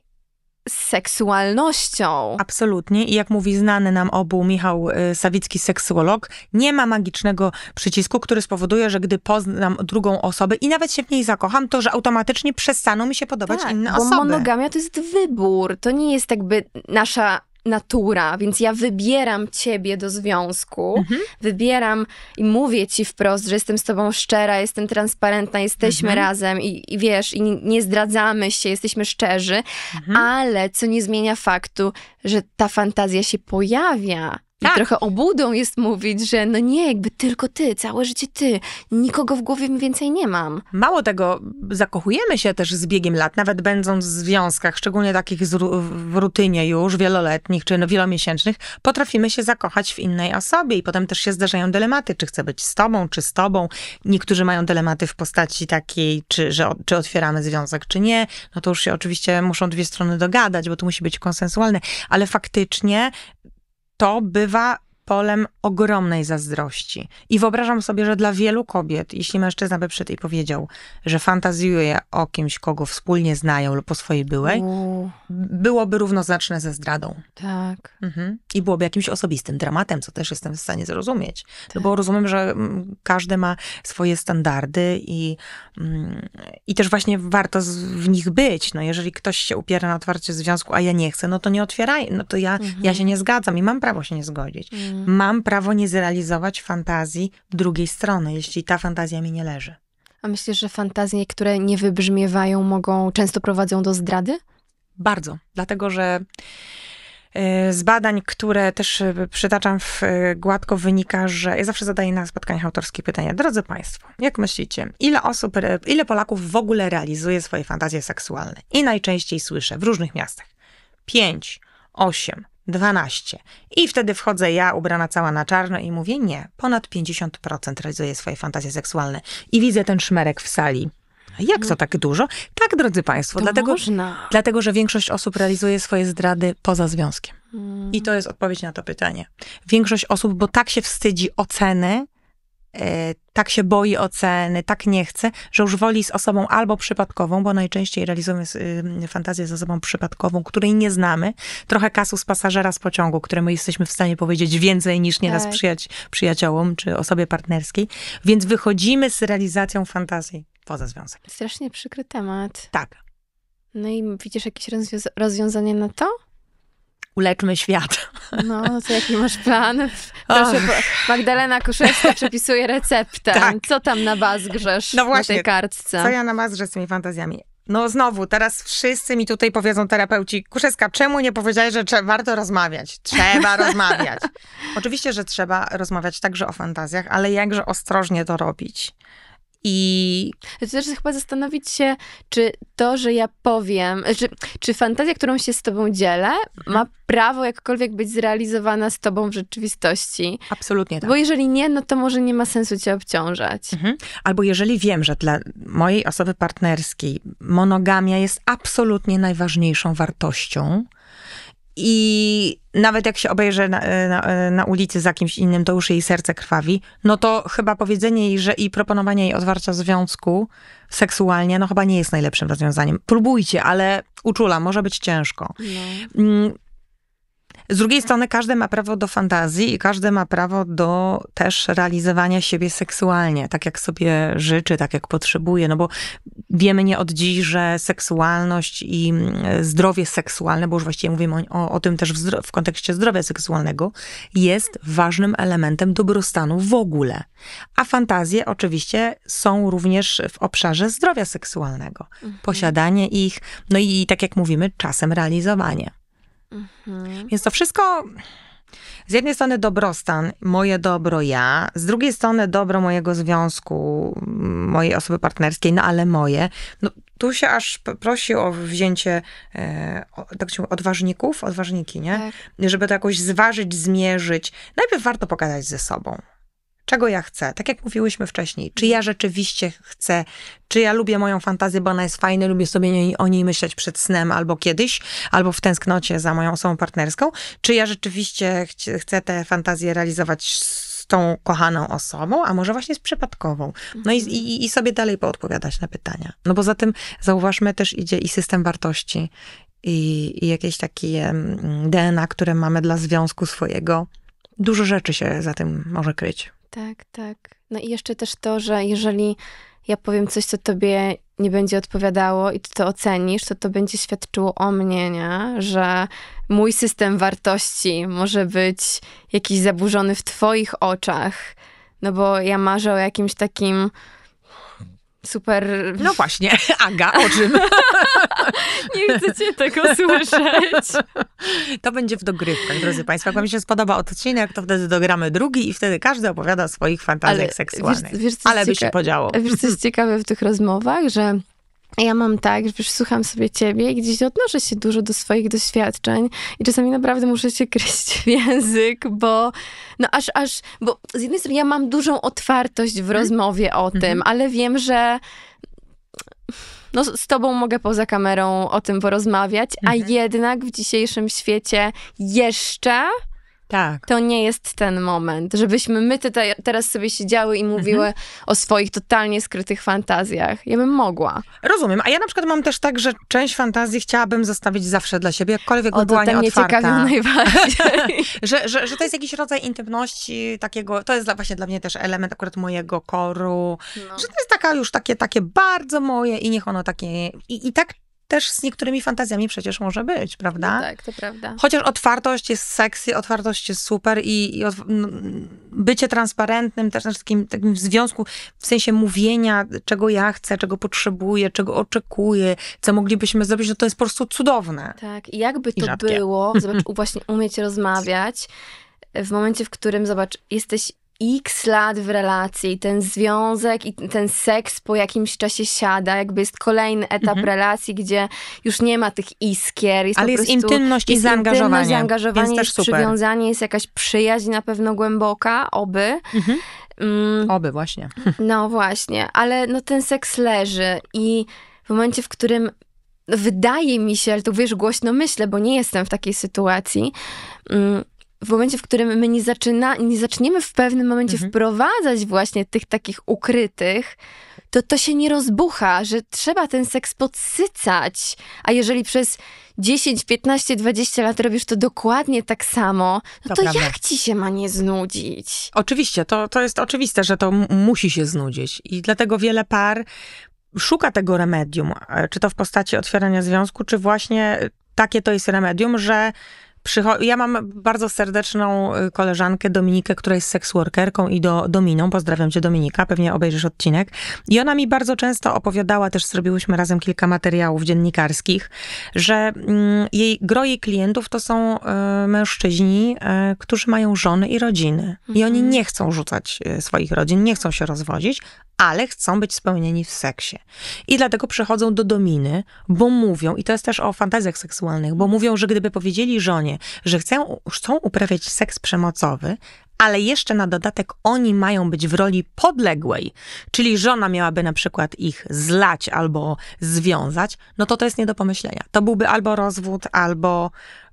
z seksualnością. Absolutnie. I jak mówi znany nam obu Michał y, Sawicki, seksuolog, nie ma magicznego przycisku, który spowoduje, że gdy poznam drugą osobę i nawet się w niej zakocham, to że automatycznie przestaną mi się podobać tak, inne bo osoby. Bo monogamia to jest wybór. To nie jest jakby nasza natura, więc ja wybieram ciebie do związku, mhm. wybieram i mówię ci wprost, że jestem z tobą szczera, jestem transparentna, jesteśmy mhm. razem i, i, wiesz, i nie zdradzamy się, jesteśmy szczerzy, mhm. ale co nie zmienia faktu, że ta fantazja się pojawia. Tak. I trochę obudą jest mówić, że no nie, jakby tylko ty, całe życie ty, nikogo w głowie więcej nie mam. Mało tego, zakochujemy się też z biegiem lat, nawet będąc w związkach, szczególnie takich z, w rutynie już, wieloletnich czy no, wielomiesięcznych, potrafimy się zakochać w innej osobie i potem też się zdarzają dylematy, czy chcę być z tobą, czy z tobą. Niektórzy mają dylematy w postaci takiej, czy, że, czy otwieramy związek, czy nie. No to już się oczywiście muszą dwie strony dogadać, bo to musi być konsensualne, ale faktycznie to bywa polem ogromnej zazdrości. I wyobrażam sobie, że dla wielu kobiet, jeśli mężczyzna by przy tej powiedział, że fantazjuje o kimś, kogo wspólnie znają lub po swojej byłej, byłoby równoznaczne ze zdradą. Tak. Mhm. I byłoby jakimś osobistym dramatem, co też jestem w stanie zrozumieć. No tak. bo rozumiem, że mm, każdy ma swoje standardy i, mm, i też właśnie warto w nich być. No jeżeli ktoś się upiera na otwarcie związku, a ja nie chcę, no to nie otwieraj, no to ja, mhm. ja się nie zgadzam i mam prawo się nie zgodzić. Mhm. Mhm. mam prawo nie zrealizować fantazji drugiej strony, jeśli ta fantazja mi nie leży. A myślisz, że fantazje, które nie wybrzmiewają, mogą często prowadzą do zdrady? Bardzo, dlatego że e, z badań, które też e, przytaczam w e, gładko, wynika, że ja zawsze zadaję na spotkaniach autorskich pytania. Drodzy Państwo, jak myślicie, ile osób, ile Polaków w ogóle realizuje swoje fantazje seksualne? I najczęściej słyszę w różnych miastach: 5, 8, 12. I wtedy wchodzę ja, ubrana cała na czarno i mówię, nie, ponad 50% realizuje swoje fantazje seksualne. I widzę ten szmerek w sali. Jak to tak dużo? Tak, drodzy Państwo, dlatego, można. dlatego, że większość osób realizuje swoje zdrady poza związkiem. Mm. I to jest odpowiedź na to pytanie. Większość osób, bo tak się wstydzi oceny, E, tak się boi oceny, tak nie chce, że już woli z osobą albo przypadkową, bo najczęściej realizujemy y, fantazję z osobą przypadkową, której nie znamy, trochę kasu z pasażera z pociągu, któremu jesteśmy w stanie powiedzieć więcej niż nieraz tak. przyjaci przyjaciołom czy osobie partnerskiej, więc wychodzimy z realizacją fantazji poza związek. Strasznie przykry temat. Tak. No i widzisz jakieś rozwiąza rozwiązanie na to? uleczmy świat. No, no, to jaki masz plan? Proszę, Magdalena Kuszewska przepisuje receptę. Tak. Co tam na grzesz? no właśnie, na tej kartce? Co ja na bazgrzę z tymi fantazjami? No znowu, teraz wszyscy mi tutaj powiedzą terapeuci, Kuszewska, czemu nie powiedziałeś, że trzeba, warto rozmawiać? Trzeba rozmawiać. Oczywiście, że trzeba rozmawiać także o fantazjach, ale jakże ostrożnie to robić. I to też chyba zastanowić się, czy to, że ja powiem, czy, czy fantazja, którą się z tobą dzielę, mhm. ma prawo jakkolwiek być zrealizowana z tobą w rzeczywistości. Absolutnie tak. Bo jeżeli nie, no to może nie ma sensu cię obciążać. Mhm. Albo jeżeli wiem, że dla mojej osoby partnerskiej monogamia jest absolutnie najważniejszą wartością, i nawet jak się obejrzę na, e, na, e, na, ulicy za kimś innym, to już jej serce krwawi, no to chyba powiedzenie jej, że i proponowanie jej otwarcia związku seksualnie, no chyba nie jest najlepszym rozwiązaniem. Próbujcie, ale uczula, może być ciężko. No. Mm, z drugiej strony każdy ma prawo do fantazji i każdy ma prawo do też realizowania siebie seksualnie, tak jak sobie życzy, tak jak potrzebuje, no bo wiemy nie od dziś, że seksualność i mm, zdrowie seksualne, bo już właściwie mówimy o, o tym też w, w kontekście zdrowia seksualnego, jest ważnym elementem dobrostanu w ogóle. A fantazje oczywiście są również w obszarze zdrowia seksualnego. Mhm. Posiadanie ich, no i tak jak mówimy, czasem realizowanie. Mhm. Więc to wszystko z jednej strony dobrostan, moje dobro ja, z drugiej strony dobro mojego związku, mm, mojej osoby partnerskiej, no ale moje. No, tu się aż prosi o wzięcie e, tak się odważników, odważniki, nie? Tak. Żeby to jakoś zważyć, zmierzyć. Najpierw warto pogadać ze sobą czego ja chcę. Tak jak mówiłyśmy wcześniej, czy ja rzeczywiście chcę, czy ja lubię moją fantazję, bo ona jest fajna, lubię sobie o niej myśleć przed snem albo kiedyś, albo w tęsknocie za moją osobą partnerską, czy ja rzeczywiście chcę tę fantazję realizować z tą kochaną osobą, a może właśnie z przypadkową. No i, i, i sobie dalej poodpowiadać na pytania. No bo za tym, zauważmy, też idzie i system wartości, i, i jakieś takie DNA, które mamy dla związku swojego. Dużo rzeczy się za tym może kryć. Tak, tak. No i jeszcze też to, że jeżeli ja powiem coś, co tobie nie będzie odpowiadało i ty to ocenisz, to to będzie świadczyło o mnie, nie? że mój system wartości może być jakiś zaburzony w twoich oczach, no bo ja marzę o jakimś takim super. No właśnie, Aga, o czym? nie chcecie tego tak słyszeć. To będzie w dogrywkach, drodzy Państwo. Jak Wam się spodoba odcinek, to wtedy dogramy drugi i wtedy każdy opowiada o swoich fantazjach Ale, seksualnych. Wiesz, wiesz, Ale by się podziało. Wiesz, co jest ciekawe w tych rozmowach, że ja mam tak, że słucham sobie ciebie i gdzieś odnoszę się dużo do swoich doświadczeń i czasami naprawdę muszę się kryć w język, bo no aż, aż, bo z jednej strony ja mam dużą otwartość w mhm. rozmowie o mhm. tym, ale wiem, że no, z tobą mogę poza kamerą o tym porozmawiać, mhm. a jednak w dzisiejszym świecie jeszcze tak. To nie jest ten moment, żebyśmy my teraz sobie siedziały i mówiły mhm. o swoich totalnie skrytych fantazjach. Ja bym mogła. Rozumiem, a ja na przykład mam też tak, że część fantazji chciałabym zostawić zawsze dla siebie, jakkolwiek o, by była nieotwarta. mnie najbardziej. że, że, że to jest jakiś rodzaj intymności takiego, to jest dla, właśnie dla mnie też element akurat mojego koru, no. że to jest taka już takie, takie bardzo moje i niech ono takie, i, i tak też z niektórymi fantazjami przecież może być, prawda? No tak, to prawda. Chociaż otwartość jest sexy, otwartość jest super i, i no, bycie transparentnym też na takim, takim związku, w sensie mówienia, czego ja chcę, czego potrzebuję, czego oczekuję, co moglibyśmy zrobić, no to jest po prostu cudowne. Tak, i jakby to I było, zobacz, właśnie umieć rozmawiać w momencie, w którym, zobacz, jesteś x lat w relacji, ten związek i ten seks po jakimś czasie siada, jakby jest kolejny etap mhm. relacji, gdzie już nie ma tych iskier. Jest Ale jest prostu, intymność jest i zaangażowanie. Intymność, zaangażowanie więc jest przywiązanie, jest jakaś przyjaźń na pewno głęboka, oby. Mhm. Mm. Oby, właśnie. No właśnie, ale no ten seks leży i w momencie, w którym wydaje mi się, ale to wiesz, głośno myślę, bo nie jestem w takiej sytuacji, mm, w momencie, w którym my nie, zaczyna, nie zaczniemy w pewnym momencie mhm. wprowadzać właśnie tych takich ukrytych, to to się nie rozbucha, że trzeba ten seks podsycać. A jeżeli przez 10, 15, 20 lat robisz to dokładnie tak samo, no to, to jak ci się ma nie znudzić? Oczywiście, to, to jest oczywiste, że to musi się znudzić. I dlatego wiele par szuka tego remedium, e, czy to w postaci otwierania związku, czy właśnie takie to jest remedium, że Przycho- ja mam bardzo serdeczną y, koleżankę Dominikę, która jest seksworkerką i do Dominą. Pozdrawiam cię Dominika, pewnie obejrzysz odcinek. I ona mi bardzo często opowiadała, też zrobiłyśmy razem kilka materiałów dziennikarskich, że mm, jej groje klientów to są y, mężczyźni, y, którzy mają żony i rodziny. I oni mhm. nie chcą rzucać swoich rodzin, nie chcą się rozwodzić, ale chcą być spełnieni w seksie. I dlatego przychodzą do Dominy, bo mówią, i to jest też o fantazjach seksualnych, bo mówią, że gdyby powiedzieli żonie, że chcą, chcą uprawiać seks przemocowy, ale jeszcze na dodatek oni mają być w roli podległej, czyli żona miałaby na przykład ich zlać albo związać, no to to jest nie do pomyślenia. To byłby albo rozwód, albo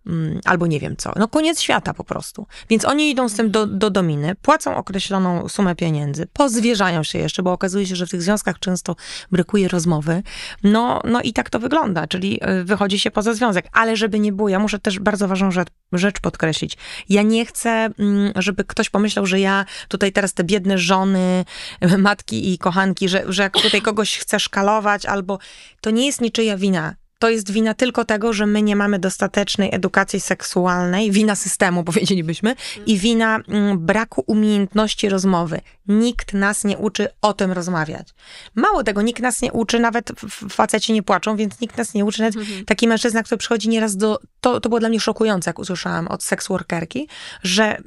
Mm, albo nie wiem co. No koniec świata po prostu. Więc oni idą z tym do, do dominy, płacą określoną sumę pieniędzy, pozwierzają się jeszcze, bo okazuje się, że w tych związkach często brakuje rozmowy. No, no i tak to wygląda, czyli y, wychodzi się poza związek. Ale żeby nie było, ja muszę też bardzo ważną rzecz, rzecz podkreślić. Ja nie chcę, mm, żeby ktoś pomyślał, że ja tutaj teraz te biedne żony, matki i kochanki, że, że jak tutaj kogoś chcę szkalować albo... To nie jest niczyja wina to jest wina tylko tego, że my nie mamy dostatecznej edukacji seksualnej, wina systemu powiedzielibyśmy, i wina mm, braku umiejętności rozmowy. Nikt nas nie uczy o tym rozmawiać. Mało tego, nikt nas nie uczy, nawet faceci nie płaczą, więc nikt nas nie uczy. Nawet mhm. taki mężczyzna, który przychodzi nieraz do... To, to było dla mnie szokujące, jak usłyszałam od seksworkerki, że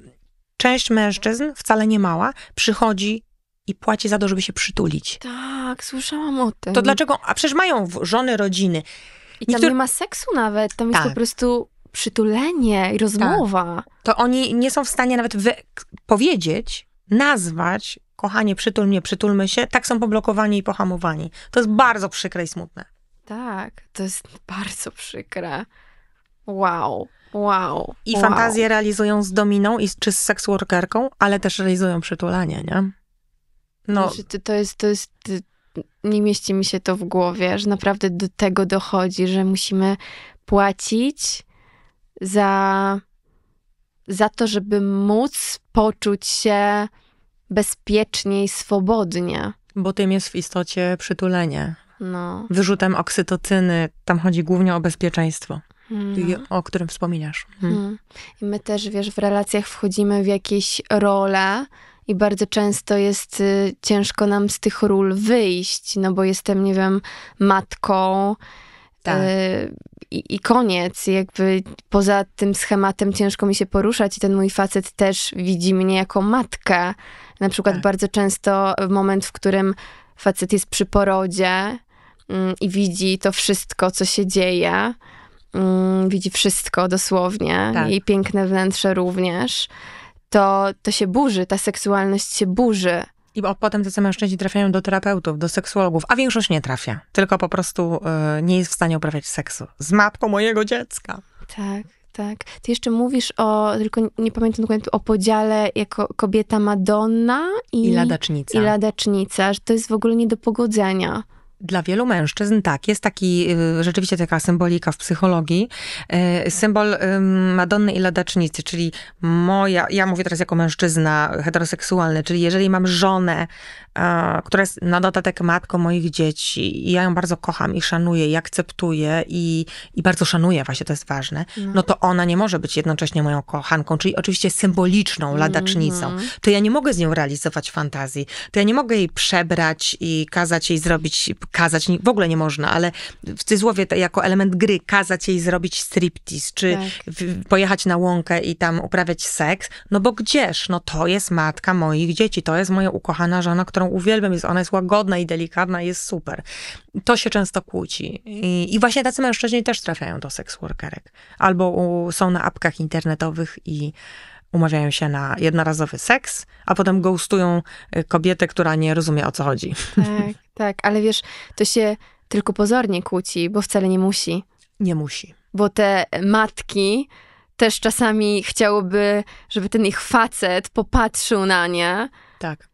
część mężczyzn, wcale nie mała, przychodzi i płaci za to, żeby się przytulić. Tak, słyszałam o tym. To dlaczego? A przecież mają żony, rodziny. I Niektóry... tam nie ma seksu nawet, tam jest po tak. prostu przytulenie i rozmowa. Tak. To oni nie są w stanie nawet wy- powiedzieć, nazwać, kochanie, przytul mnie, przytulmy się, tak są poblokowani i pohamowani. To jest bardzo przykre i smutne. Tak, to jest bardzo przykre. Wow. Wow. I wow. fantazje realizują z dominą i, czy z seksworkerką, ale też realizują przytulanie, nie? No. Znaczy, to, jest, to jest nie mieści mi się to w głowie, że naprawdę do tego dochodzi, że musimy płacić za, za to, żeby móc poczuć się bezpiecznie i swobodnie. Bo tym jest w istocie przytulenie. No. Wyrzutem oksytocyny, tam chodzi głównie o bezpieczeństwo. No. O którym wspominasz. Hmm. I my też, wiesz, w relacjach wchodzimy w jakieś role, i bardzo często jest y, ciężko nam z tych ról wyjść, no bo jestem, nie wiem, matką. Y, tak. Y i, koniec. Jakby poza tym schematem ciężko mi się poruszać i ten mój facet też widzi mnie jako matkę. Na przykład tak. bardzo często w moment, w którym facet jest przy porodzie mm, i widzi to wszystko, co się dzieje. Mm, widzi wszystko dosłownie, tak. piękne wnętrze również to, to się burzy, ta seksualność się burzy. I potem tacy mężczyźni trafiają do terapeutów, do seksuologów, a większość nie trafia, tylko po prostu e, nie jest w stanie uprawiać seksu z matką mojego dziecka. Tak, tak. Ty jeszcze mówisz o, tylko nie pamiętam dokładnie, o podziale jako kobieta Madonna i, I ladacznica. I ladacznica, że to jest w ogóle nie do pogodzenia. Dla wielu mężczyzn tak, jest taki, y, rzeczywiście taka symbolika w psychologii. Y, symbol y, Madonny i Ladacznicy, czyli moja, ja mówię teraz jako mężczyzna heteroseksualny, czyli jeżeli mam żonę która jest na dodatek matką moich dzieci i ja ją bardzo kocham i szanuję i akceptuję i, i bardzo szanuję, właśnie to jest ważne, no. no to ona nie może być jednocześnie moją kochanką, czyli oczywiście symboliczną mhm. ladacznicą. Mm -hmm. To ja nie mogę z nią realizować fantazji, to ja nie mogę jej przebrać i kazać jej zrobić, kazać, w ogóle nie można, ale w cudzysłowie jako element gry, kazać jej zrobić striptease, czy tak. w, pojechać na łąkę i tam uprawiać seks, no bo gdzież, no to jest matka moich dzieci, to jest moja ukochana żona, która którą uwielbiam, jest, ona jest łagodna i delikatna, jest super. To się często kłóci. I, i właśnie tacy mężczyźni też trafiają do seks workerek. Albo u, są na apkach internetowych i umawiają się na jednorazowy seks, a potem ghostują y, kobietę, która nie rozumie o co chodzi. Tak, tak, ale wiesz, to się tylko pozornie kłóci, bo wcale nie musi. Nie musi. Bo te matki też czasami chciałyby, żeby ten ich facet popatrzył na nie. Tak.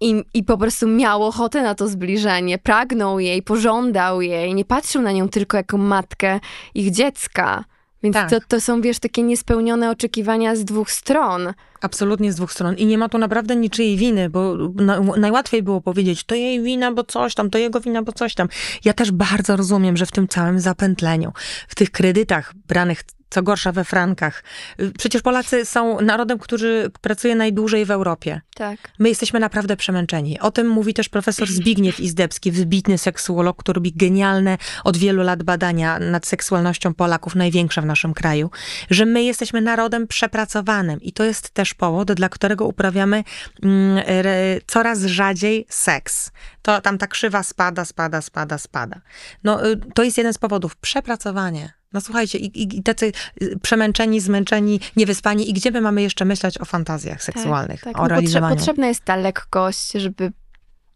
I, I po prostu miał ochotę na to zbliżenie, pragnął jej, pożądał jej, nie patrzył na nią tylko jako matkę ich dziecka. Więc tak. to, to są, wiesz, takie niespełnione oczekiwania z dwóch stron. Absolutnie z dwóch stron. I nie ma tu naprawdę niczyjej winy, bo na, najłatwiej było powiedzieć, to jej wina, bo coś tam, to jego wina, bo coś tam. Ja też bardzo rozumiem, że w tym całym zapętleniu, w tych kredytach branych co gorsza we frankach. Y, przecież Polacy są narodem, który pracuje najdłużej w Europie. Tak. My jesteśmy naprawdę przemęczeni. O tym mówi też profesor Zbigniew Izdebski, wybitny seksuolog, który robi genialne od wielu lat badania nad seksualnością Polaków, największe w naszym kraju, że my jesteśmy narodem przepracowanym i to jest też powód, dla którego uprawiamy mm, coraz rzadziej seks. To tam ta krzywa spada, spada, spada, spada. No, y, to jest jeden z powodów. Przepracowanie. No słuchajcie, i, i tacy y, przemęczeni, zmęczeni, niewyspani, i gdzie my mamy jeszcze myśleć o fantazjach tak, seksualnych, tak, tak. o no realizowaniu? Potrzebna jest ta lekkość, żeby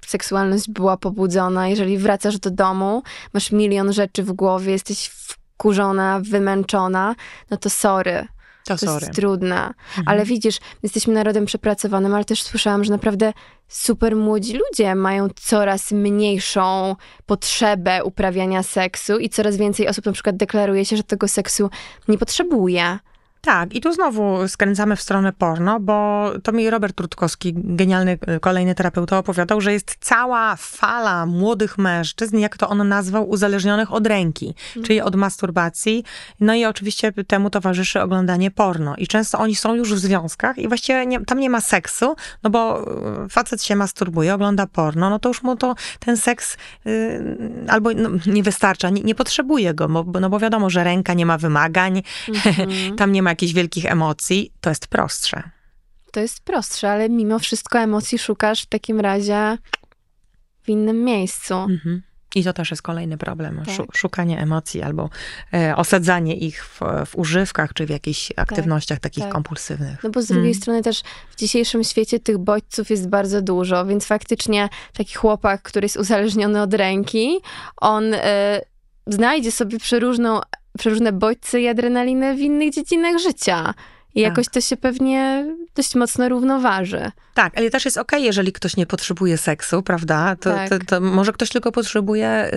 seksualność była pobudzona. Jeżeli wracasz do domu, masz milion rzeczy w głowie, jesteś wkurzona, wymęczona, no to sorry. To, to jest trudna. Mhm. Ale widzisz, jesteśmy narodem przepracowanym, ale też słyszałam, że naprawdę super młodzi ludzie mają coraz mniejszą potrzebę uprawiania seksu i coraz więcej osób na przykład deklaruje się, że tego seksu nie potrzebuje. Tak, i tu znowu skręcamy w stronę porno, bo to mi Robert Trutkowski, genialny y, kolejny terapeuta, opowiadał, że jest cała fala młodych mężczyzn, jak to on nazwał, uzależnionych od ręki, mhm. czyli od masturbacji. No i oczywiście temu towarzyszy oglądanie porno. I często oni są już w związkach i właściwie nie, tam nie ma seksu, no bo y, facet się masturbuje, ogląda porno, no to już mu to ten seks yy, albo no, nie wystarcza, nie, nie, potrzebuje go, bo, no bo wiadomo, że ręka nie ma wymagań, mhm. tam nie ma ma jakichś wielkich emocji, to jest prostsze. To jest prostsze, ale mimo wszystko emocji szukasz w takim razie w innym miejscu. Mhm. I to też jest kolejny problem. Tak. Szukanie emocji albo e, osadzanie ich w, w, używkach czy w jakichś tak. aktywnościach tak, takich tak. kompulsywnych. No bo z drugiej mm. strony też w dzisiejszym świecie tych bodźców jest bardzo dużo, więc faktycznie taki chłopak, który jest uzależniony od ręki, on. E, znajdzie sobie przeróżną przeróżne bodźce i adrenalinę w innych dziedzinach życia. I tak. jakoś to się pewnie dość mocno równoważy. Tak, ale też jest okej, okay, jeżeli ktoś nie potrzebuje seksu, prawda? To, tak. to, to może ktoś tylko potrzebuje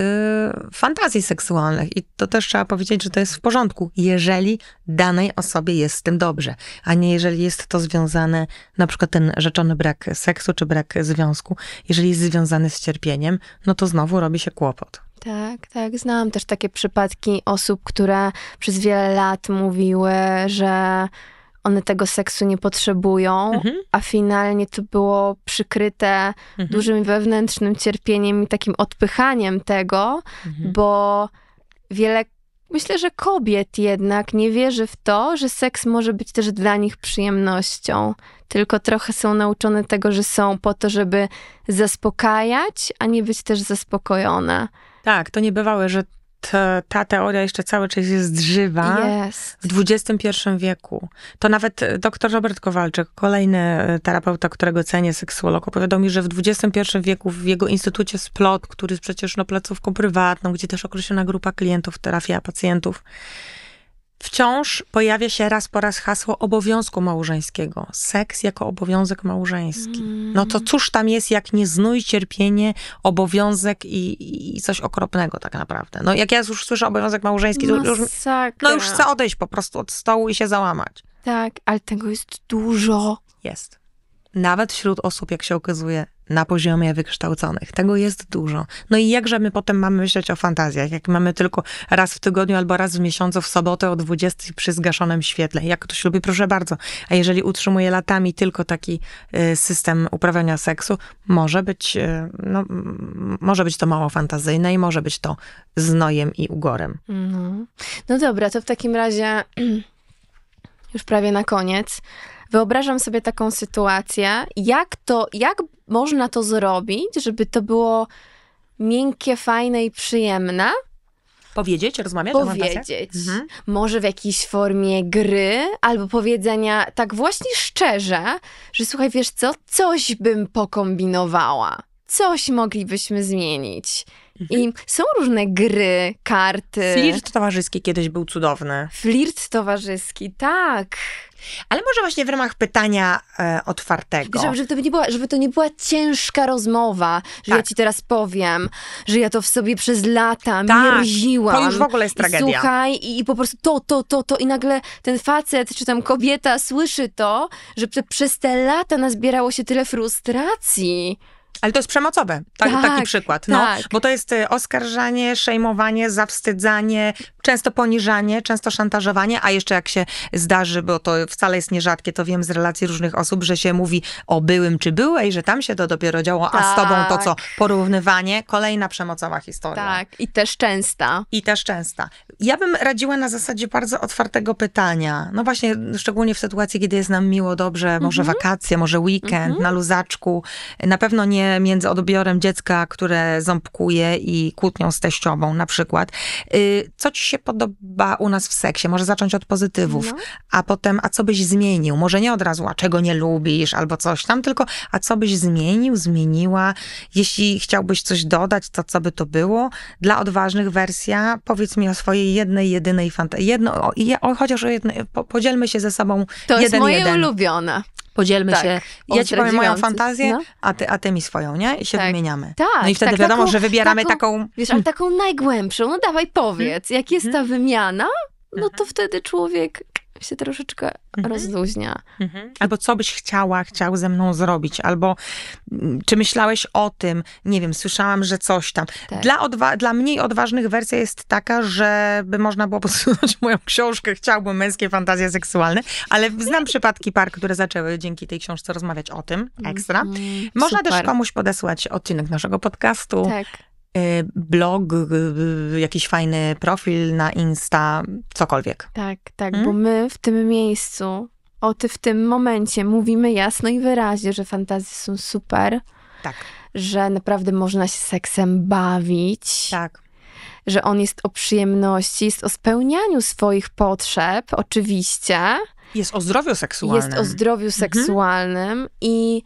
y, fantazji seksualnych i to też trzeba powiedzieć, że to jest w porządku, jeżeli danej osobie jest z tym dobrze, a nie jeżeli jest to związane, na przykład ten rzeczony brak seksu czy brak związku, jeżeli jest związany z cierpieniem, no to znowu robi się kłopot. Tak, tak. Znałam też takie przypadki osób, które przez wiele lat mówiły, że one tego seksu nie potrzebują, mhm. a finalnie to było przykryte mhm. dużym wewnętrznym cierpieniem i takim odpychaniem tego, mhm. bo wiele myślę, że kobiet jednak nie wierzy w to, że seks może być też dla nich przyjemnością. Tylko trochę są nauczone tego, że są po to, żeby zaspokajać, a nie być też zaspokojone. Tak, to niebywałe, że ta, ta teoria jeszcze cały czas jest żywa jest. w XXI wieku. To nawet e, dr Robert Kowalczyk, kolejny e, terapeuta, którego cenię, seksuolog, opowiadał mi, że w XXI wieku w jego instytucie Splot, który jest przecież no, placówką prywatną, gdzie też określona grupa klientów terapia pacjentów, wciąż pojawia się raz po raz hasło obowiązku małżeńskiego. Seks jako obowiązek małżeński. Mm. No to cóż tam jest, jak nie znój, cierpienie, obowiązek i, i coś okropnego tak naprawdę. No jak ja już słyszę obowiązek małżeński, to już, no już chcę odejść po prostu od stołu i się załamać. Tak, ale tego jest dużo. Jest. Nawet wśród osób, jak się okazuje, na poziomie wykształconych. Tego jest dużo. No i jakże my potem mamy myśleć o fantazjach, jak mamy tylko raz w tygodniu albo raz w miesiącu w sobotę o 20 przy zgaszonym świetle. Jak ktoś lubi, proszę bardzo. A jeżeli utrzymuje latami tylko taki y, system uprawiania seksu, może być, y, no, może być to mało fantazyjne i może być to znojem i ugorem. No, no dobra, to w takim razie już prawie na koniec. Wyobrażam sobie taką sytuację, jak to, jak można to zrobić, żeby to było miękkie, fajne i przyjemne. Powiedzieć, rozmawiać Powiedzieć. Mhm. Może w jakiejś formie gry, albo powiedzenia tak właśnie szczerze, że słuchaj, wiesz co, coś bym pokombinowała coś moglibyśmy zmienić. I mhm. są różne gry, karty. Flirt towarzyski kiedyś był cudowny. Flirt towarzyski, tak. Ale może właśnie w ramach pytania e, otwartego. Żeby, żeby, to nie była, żeby to nie była ciężka rozmowa, że tak. ja ci teraz powiem, że ja to w sobie przez lata tak. mierziłam. To już w ogóle jest tragedia. I słuchaj, i, i po prostu to, to, to, to. I nagle ten facet, czy tam kobieta słyszy to, że przez te lata nazbierało się tyle frustracji. Ale to jest przemocowe, Ta, tak, taki tak, przykład. No, tak. Bo to jest y, oskarżanie, szejmowanie, zawstydzanie, często poniżanie, często szantażowanie, a jeszcze jak się zdarzy, bo to wcale jest nierzadkie, to wiem z relacji różnych osób, że się mówi o byłym czy byłej, że tam się to dopiero działo, tak. a z tobą to tak. co? Porównywanie, kolejna przemocowa historia. Tak, i też częsta. I też częsta. Ja bym radziła na zasadzie bardzo otwartego pytania. No właśnie, szczególnie w sytuacji, kiedy jest nam miło, dobrze, może mm wakacje, może weekend, mhm. na luzaczku. Na pewno nie między odbiorem dziecka, które ząbkuje i kłótnią z teściową na przykład. Y, co ci się podoba u nas w seksie? Może zacząć od pozytywów, no. a potem, a co byś zmienił? Może nie od razu, a czego nie lubisz albo coś tam, tylko a co byś zmienił, zmieniła? Jeśli chciałbyś coś dodać, to co by to było? Dla odważnych wersja, powiedz mi o swojej jednej, jedynej fantazji. Jedno, o, o, chociaż o jednej, po, podzielmy się ze sobą To jeden, jest moje jeden. ulubione podzielmy tak. się. Ja ci powiem moją fantazję, no? a, ty, a ty mi swoją, nie? I się tak. wymieniamy. Tak, no i wtedy tak, wiadomo, taką, że wybieramy taką... taką... Wiesz, ale taką najgłębszą, no dawaj powiedz, jak jest ta mhm. wymiana, no to mhm. wtedy człowiek tak się troszeczkę mhm. rozluźnia. Mhm. Albo co byś chciała, chciał ze mną zrobić, albo mm, czy myślałeś o tym, nie wiem, słyszałam, że coś tam. Tak. Dla, odwa- dla mniej odważnych wersja jest taka, by można było posunąć moją książkę, chciałbym męskie fantazje seksualne, ale znam przypadki par, które zaczęły dzięki tej książce rozmawiać o tym ekstra. Mhm. Można Super. też komuś podesłać odcinek naszego podcastu. Tak Y, blog, y, y, jakiś fajny profil na Insta, cokolwiek. Tak, tak, hmm? bo my w tym miejscu, o ty w tym momencie mówimy jasno i wyraźnie, że fantazje są super. Tak. Że naprawdę można się seksem bawić. Tak. Że on jest o przyjemności, jest o spełnianiu swoich potrzeb, oczywiście. Jest o zdrowiu seksualnym. Jest o zdrowiu mhm. seksualnym mhm. i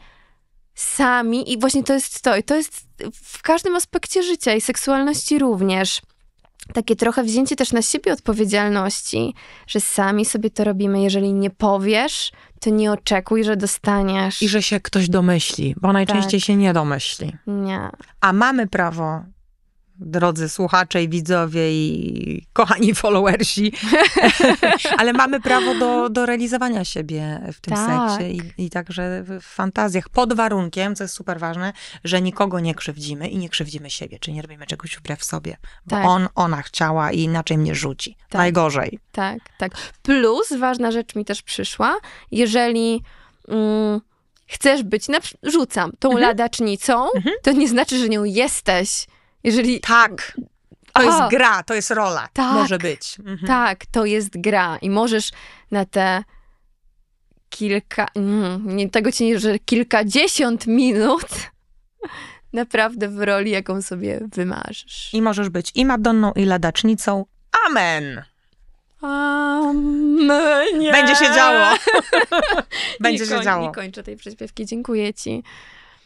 sami i właśnie to jest to. I to jest w każdym aspekcie życia i seksualności również. Takie trochę wzięcie też na siebie odpowiedzialności, że sami sobie to robimy. Jeżeli nie powiesz, to nie oczekuj, że dostaniesz. I że się ktoś domyśli, bo najczęściej tak. się nie domyśli. Nie. A mamy prawo drodzy słuchacze i widzowie i kochani followersi, ale mamy prawo do, do realizowania siebie w tym tak. seksie i, i także w fantazjach, pod warunkiem, co jest super ważne, że nikogo nie krzywdzimy i nie krzywdzimy siebie, czyli nie robimy czegoś wbrew sobie, bo tak. on, ona chciała i inaczej mnie rzuci. Tak. Najgorzej. Tak, tak. Plus, ważna rzecz mi też przyszła, jeżeli... Mm, chcesz być, na, rzucam, tą mhm. ladacznicą, mhm. to nie znaczy, że nią jesteś. Jeżeli... Tak. To jest gra, to jest rola. Tak, może być. Mhm. Tak, to jest gra. I możesz na te kilka, mm, nie, tego ci nie, że kilkadziesiąt minut naprawdę w roli, jaką sobie wymarzysz. I możesz być i Madonną, i ladacznicą. Amen! Amen. Będzie się działo. Będzie nie się działo. Nie kończę tej przyśpiewki. Dziękuję ci.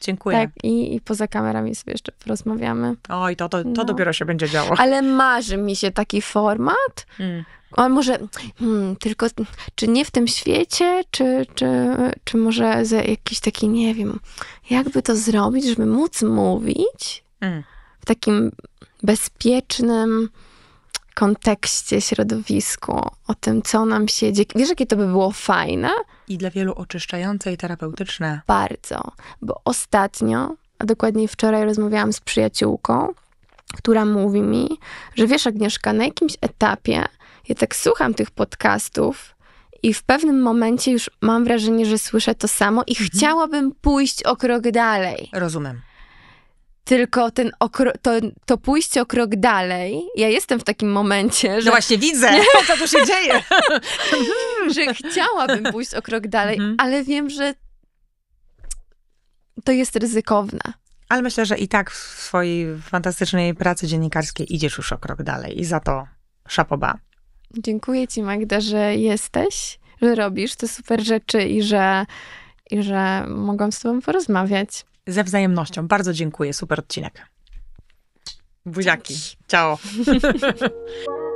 Dziękuję. Tak, i, i poza kamerami sobie jeszcze porozmawiamy. Oj, to, to, to no. dopiero się będzie działo. Ale marzy mi się taki format. Mm. A może hmm, tylko, czy nie w tym świecie, czy, czy, czy może za jakiś taki, nie wiem, jakby to zrobić, żeby móc mówić hmm. w takim bezpiecznym, kontekście, środowisku, o tym, co nam się dzieje. Wiesz, jakie to by było fajne? I dla wielu oczyszczające i terapeutyczne. Bardzo, bo ostatnio, a dokładniej wczoraj rozmawiałam z przyjaciółką, która mówi mi, że wiesz, Agnieszka, na jakimś etapie ja tak słucham tych podcastów i w pewnym momencie już mam wrażenie, że słyszę to samo i mhm. chciałabym pójść o krok dalej. Rozumiem. Tylko ten okro, to, to pójście o krok dalej, ja jestem w takim momencie, no że... No właśnie widzę, nie? co tu się dzieje. że chciałabym pójść o krok dalej, mhm. ale wiem, że to jest ryzykowne. Ale myślę, że i tak w swojej fantastycznej pracy dziennikarskiej idziesz już o krok dalej i za to szapoba. Dziękuję ci Magda, że jesteś, że robisz te super rzeczy i że, i że mogłam z tobą porozmawiać. Ze wzajemnością. Bardzo dziękuję. Super odcinek. Buziaki. Ciao.